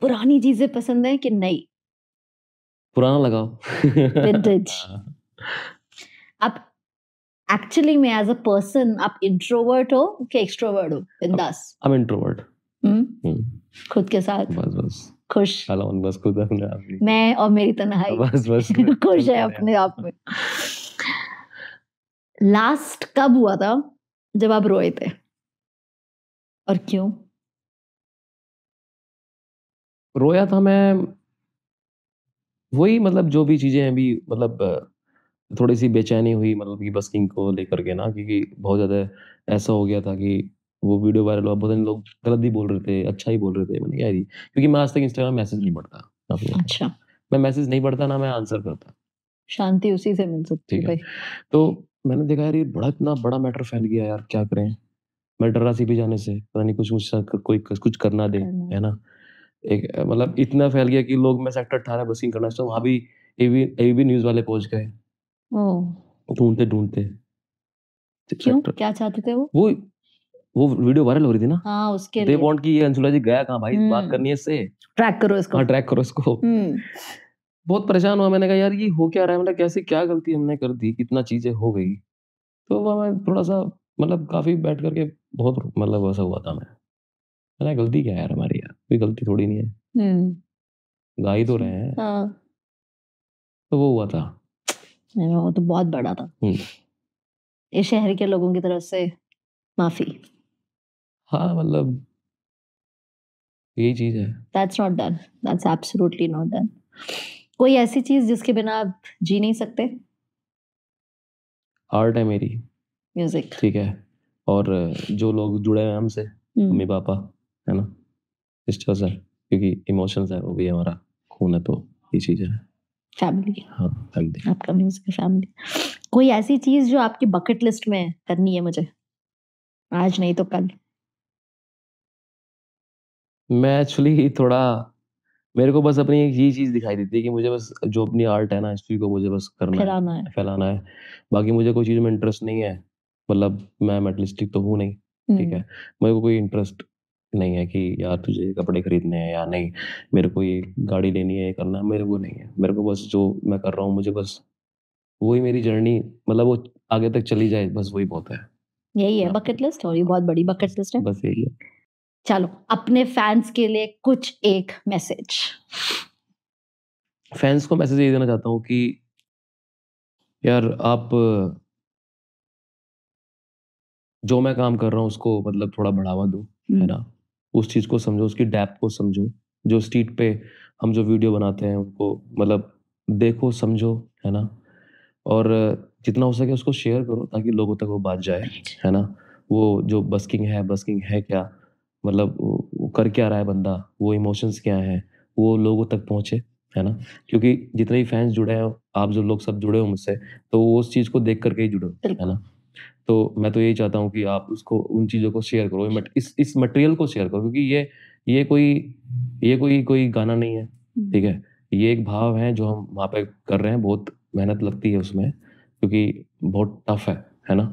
पुरानी चीजें पसंद है कि नई पुराना लगाओ विंटेज हाँ। आप एक्चुअली मैं एज अ पर्सन आप इंट्रोवर्ट हो कि एक्सट्रोवर्ट हो बिंदास आई एम इंट्रोवर्ट खुद के साथ बस बस खुश अलाउन बस खुद अपने आप मैं और मेरी तन्हाई बस बस खुश है अपने आप में लास्ट कब हुआ था जब आप रोए थे और क्यों रोया था मैं वही मतलब जो भी चीज़ें अभी मतलब थोड़ी सी बेचैनी हुई मतलब कि बस्किंग को लेकर के ना क्योंकि बहुत ज़्यादा ऐसा हो गया था कि वो वीडियो वायरल हुआ, बहुत लोग गलत भी बोल रहे थे, अच्छा ही बोल रहे थे। मैंने क्या "यार क्योंकि मैं आज तक इंस्टाग्राम मैसेज नहीं पढ़ता, अच्छा। मैं मैसेज नहीं पढ़ता, ना मैं आंसर करता। शांति उसी से मिल सकती है भाई। तो मैंने देखा यार ये बड़ा इतना बड़ा मैटर फैल गया यार, क्या करें? मैं डर रहा सी भी जाने से, पता नहीं कुछ मुझसे कोई कुछ करना दे, है। ना? एक मतलब इतना फैल गया कि लोग मैं सेक्टर अठारह बसिंग करना चाहता हूँ वहाँ भी एवी एवी न्यूज वाले पहुंच गए ढूंढते ढूंढते क्यों क्या चाहते थे वो वो वो वीडियो वायरल हो रही थी ना हाँ, उसके दे वांट कि ये अंशुला जी गया कहाँ भाई हम्म। बात करनी है इससे ट्रैक करो इसको हाँ ट्रैक करो इसको हम्म। बहुत परेशान हुआ मैंने कहा यार ये हो क्या रहा है मतलब कैसे क्या गलती हमने कर दी कितना चीजें हो गई तो वह मैं थोड़ा सा मतलब काफी बैठ करके बहुत मतलब वैसा हुआ था मैं मैंने गलती क्या यार हमारी कोई गलती थोड़ी नहीं है हम्म। गाई तो रहे हैं हाँ। तो वो हुआ था वो तो बहुत बड़ा था इस हम्म। शहर के लोगों की तरफ से माफी हाँ मतलब यही चीज है that's not done that's absolutely not done कोई ऐसी चीज जिसके बिना आप जी नहीं सकते आर्ट है मेरी म्यूजिक ठीक है और जो लोग जुड़े हैं हमसे हम्म। मम्मी पापा है ना सिस्टर है क्योंकि इमोशंस है वो भी हमारा खून है तो ये चीज़ है फैमिली हाँ फैमिली आपका म्यूजिक फैमिली कोई ऐसी चीज जो आपकी बकेट लिस्ट में करनी है मुझे आज नहीं तो कल मैं एक्चुअली थोड़ा मेरे को बस अपनी एक ये चीज दिखाई देती है कि मुझे बस जो अपनी आर्ट है ना हिस्ट्री को मुझे बस करना फैलाना है, है फैलाना है बाकी मुझे कोई चीज में इंटरेस्ट नहीं है मतलब मैं मेटलिस्टिक तो हूँ नहीं ठीक है हम्म। मेरे को कोई इंटरेस्ट नहीं है कि यार तुझे कपड़े खरीदने हैं या नहीं मेरे को ये गाड़ी लेनी है ये करना है मेरे को नहीं है मेरे को बस जो मैं कर रहा हूँ मुझे बस वही मेरी जर्नी मतलब वो आगे तक चली जाए बस वही बहुत है यही है बकेट हाँ। लिस्ट और ये बहुत बड़ी बकेट लिस्ट है बस यही है चलो अपने फैंस के लिए कुछ एक मैसेज फैंस को मैसेज ये देना चाहता हूँ कि यार आप जो मैं काम कर रहा हूँ उसको मतलब थोड़ा बढ़ावा दो है हम्म। ना उस चीज़ को समझो उसकी डैप को समझो जो स्ट्रीट पे हम जो वीडियो बनाते हैं उनको मतलब देखो समझो है ना और जितना हो सके उसको शेयर करो ताकि लोगों तक वो बात जाए है ना वो जो बस्किंग है बस्किंग है क्या मतलब कर क्या रहा है बंदा वो इमोशंस क्या है वो लोगों तक पहुँचे है ना क्योंकि जितने भी फैंस जुड़े हैं आप जो लोग सब जुड़े हो मुझसे तो वो उस चीज़ को देख करके ही जुड़े है ना तो मैं तो यही चाहता हूँ कि आप उसको उन चीज़ों को शेयर करो इस इस मटेरियल को शेयर करो क्योंकि ये ये कोई ये कोई कोई गाना नहीं है हम्म। ठीक है ये एक भाव है जो हम वहाँ पे कर रहे हैं बहुत मेहनत लगती है उसमें क्योंकि बहुत टफ है है ना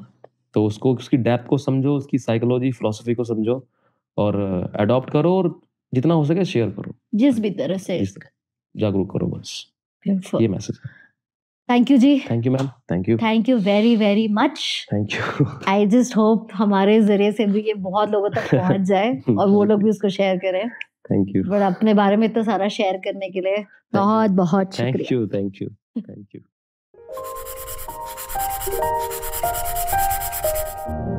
तो उसको उसकी डेप्थ को समझो उसकी साइकोलॉजी फिलोसफी को समझो और अडॉप्ट करो और जितना हो सके शेयर करो जिस भी तरह से जागरूक करो बस ये मैसेज है thank you ji thank you ma'am thank you thank you very very much thank you I just hope हमारे जरिए से भी ये बहुत लोगों तक पहुंच जाए और वो लोग भी उसको शेयर करें थैंक यू बट अपने बारे में इतना सारा शेयर करने के लिए बहुत बहुत thank you thank you thank you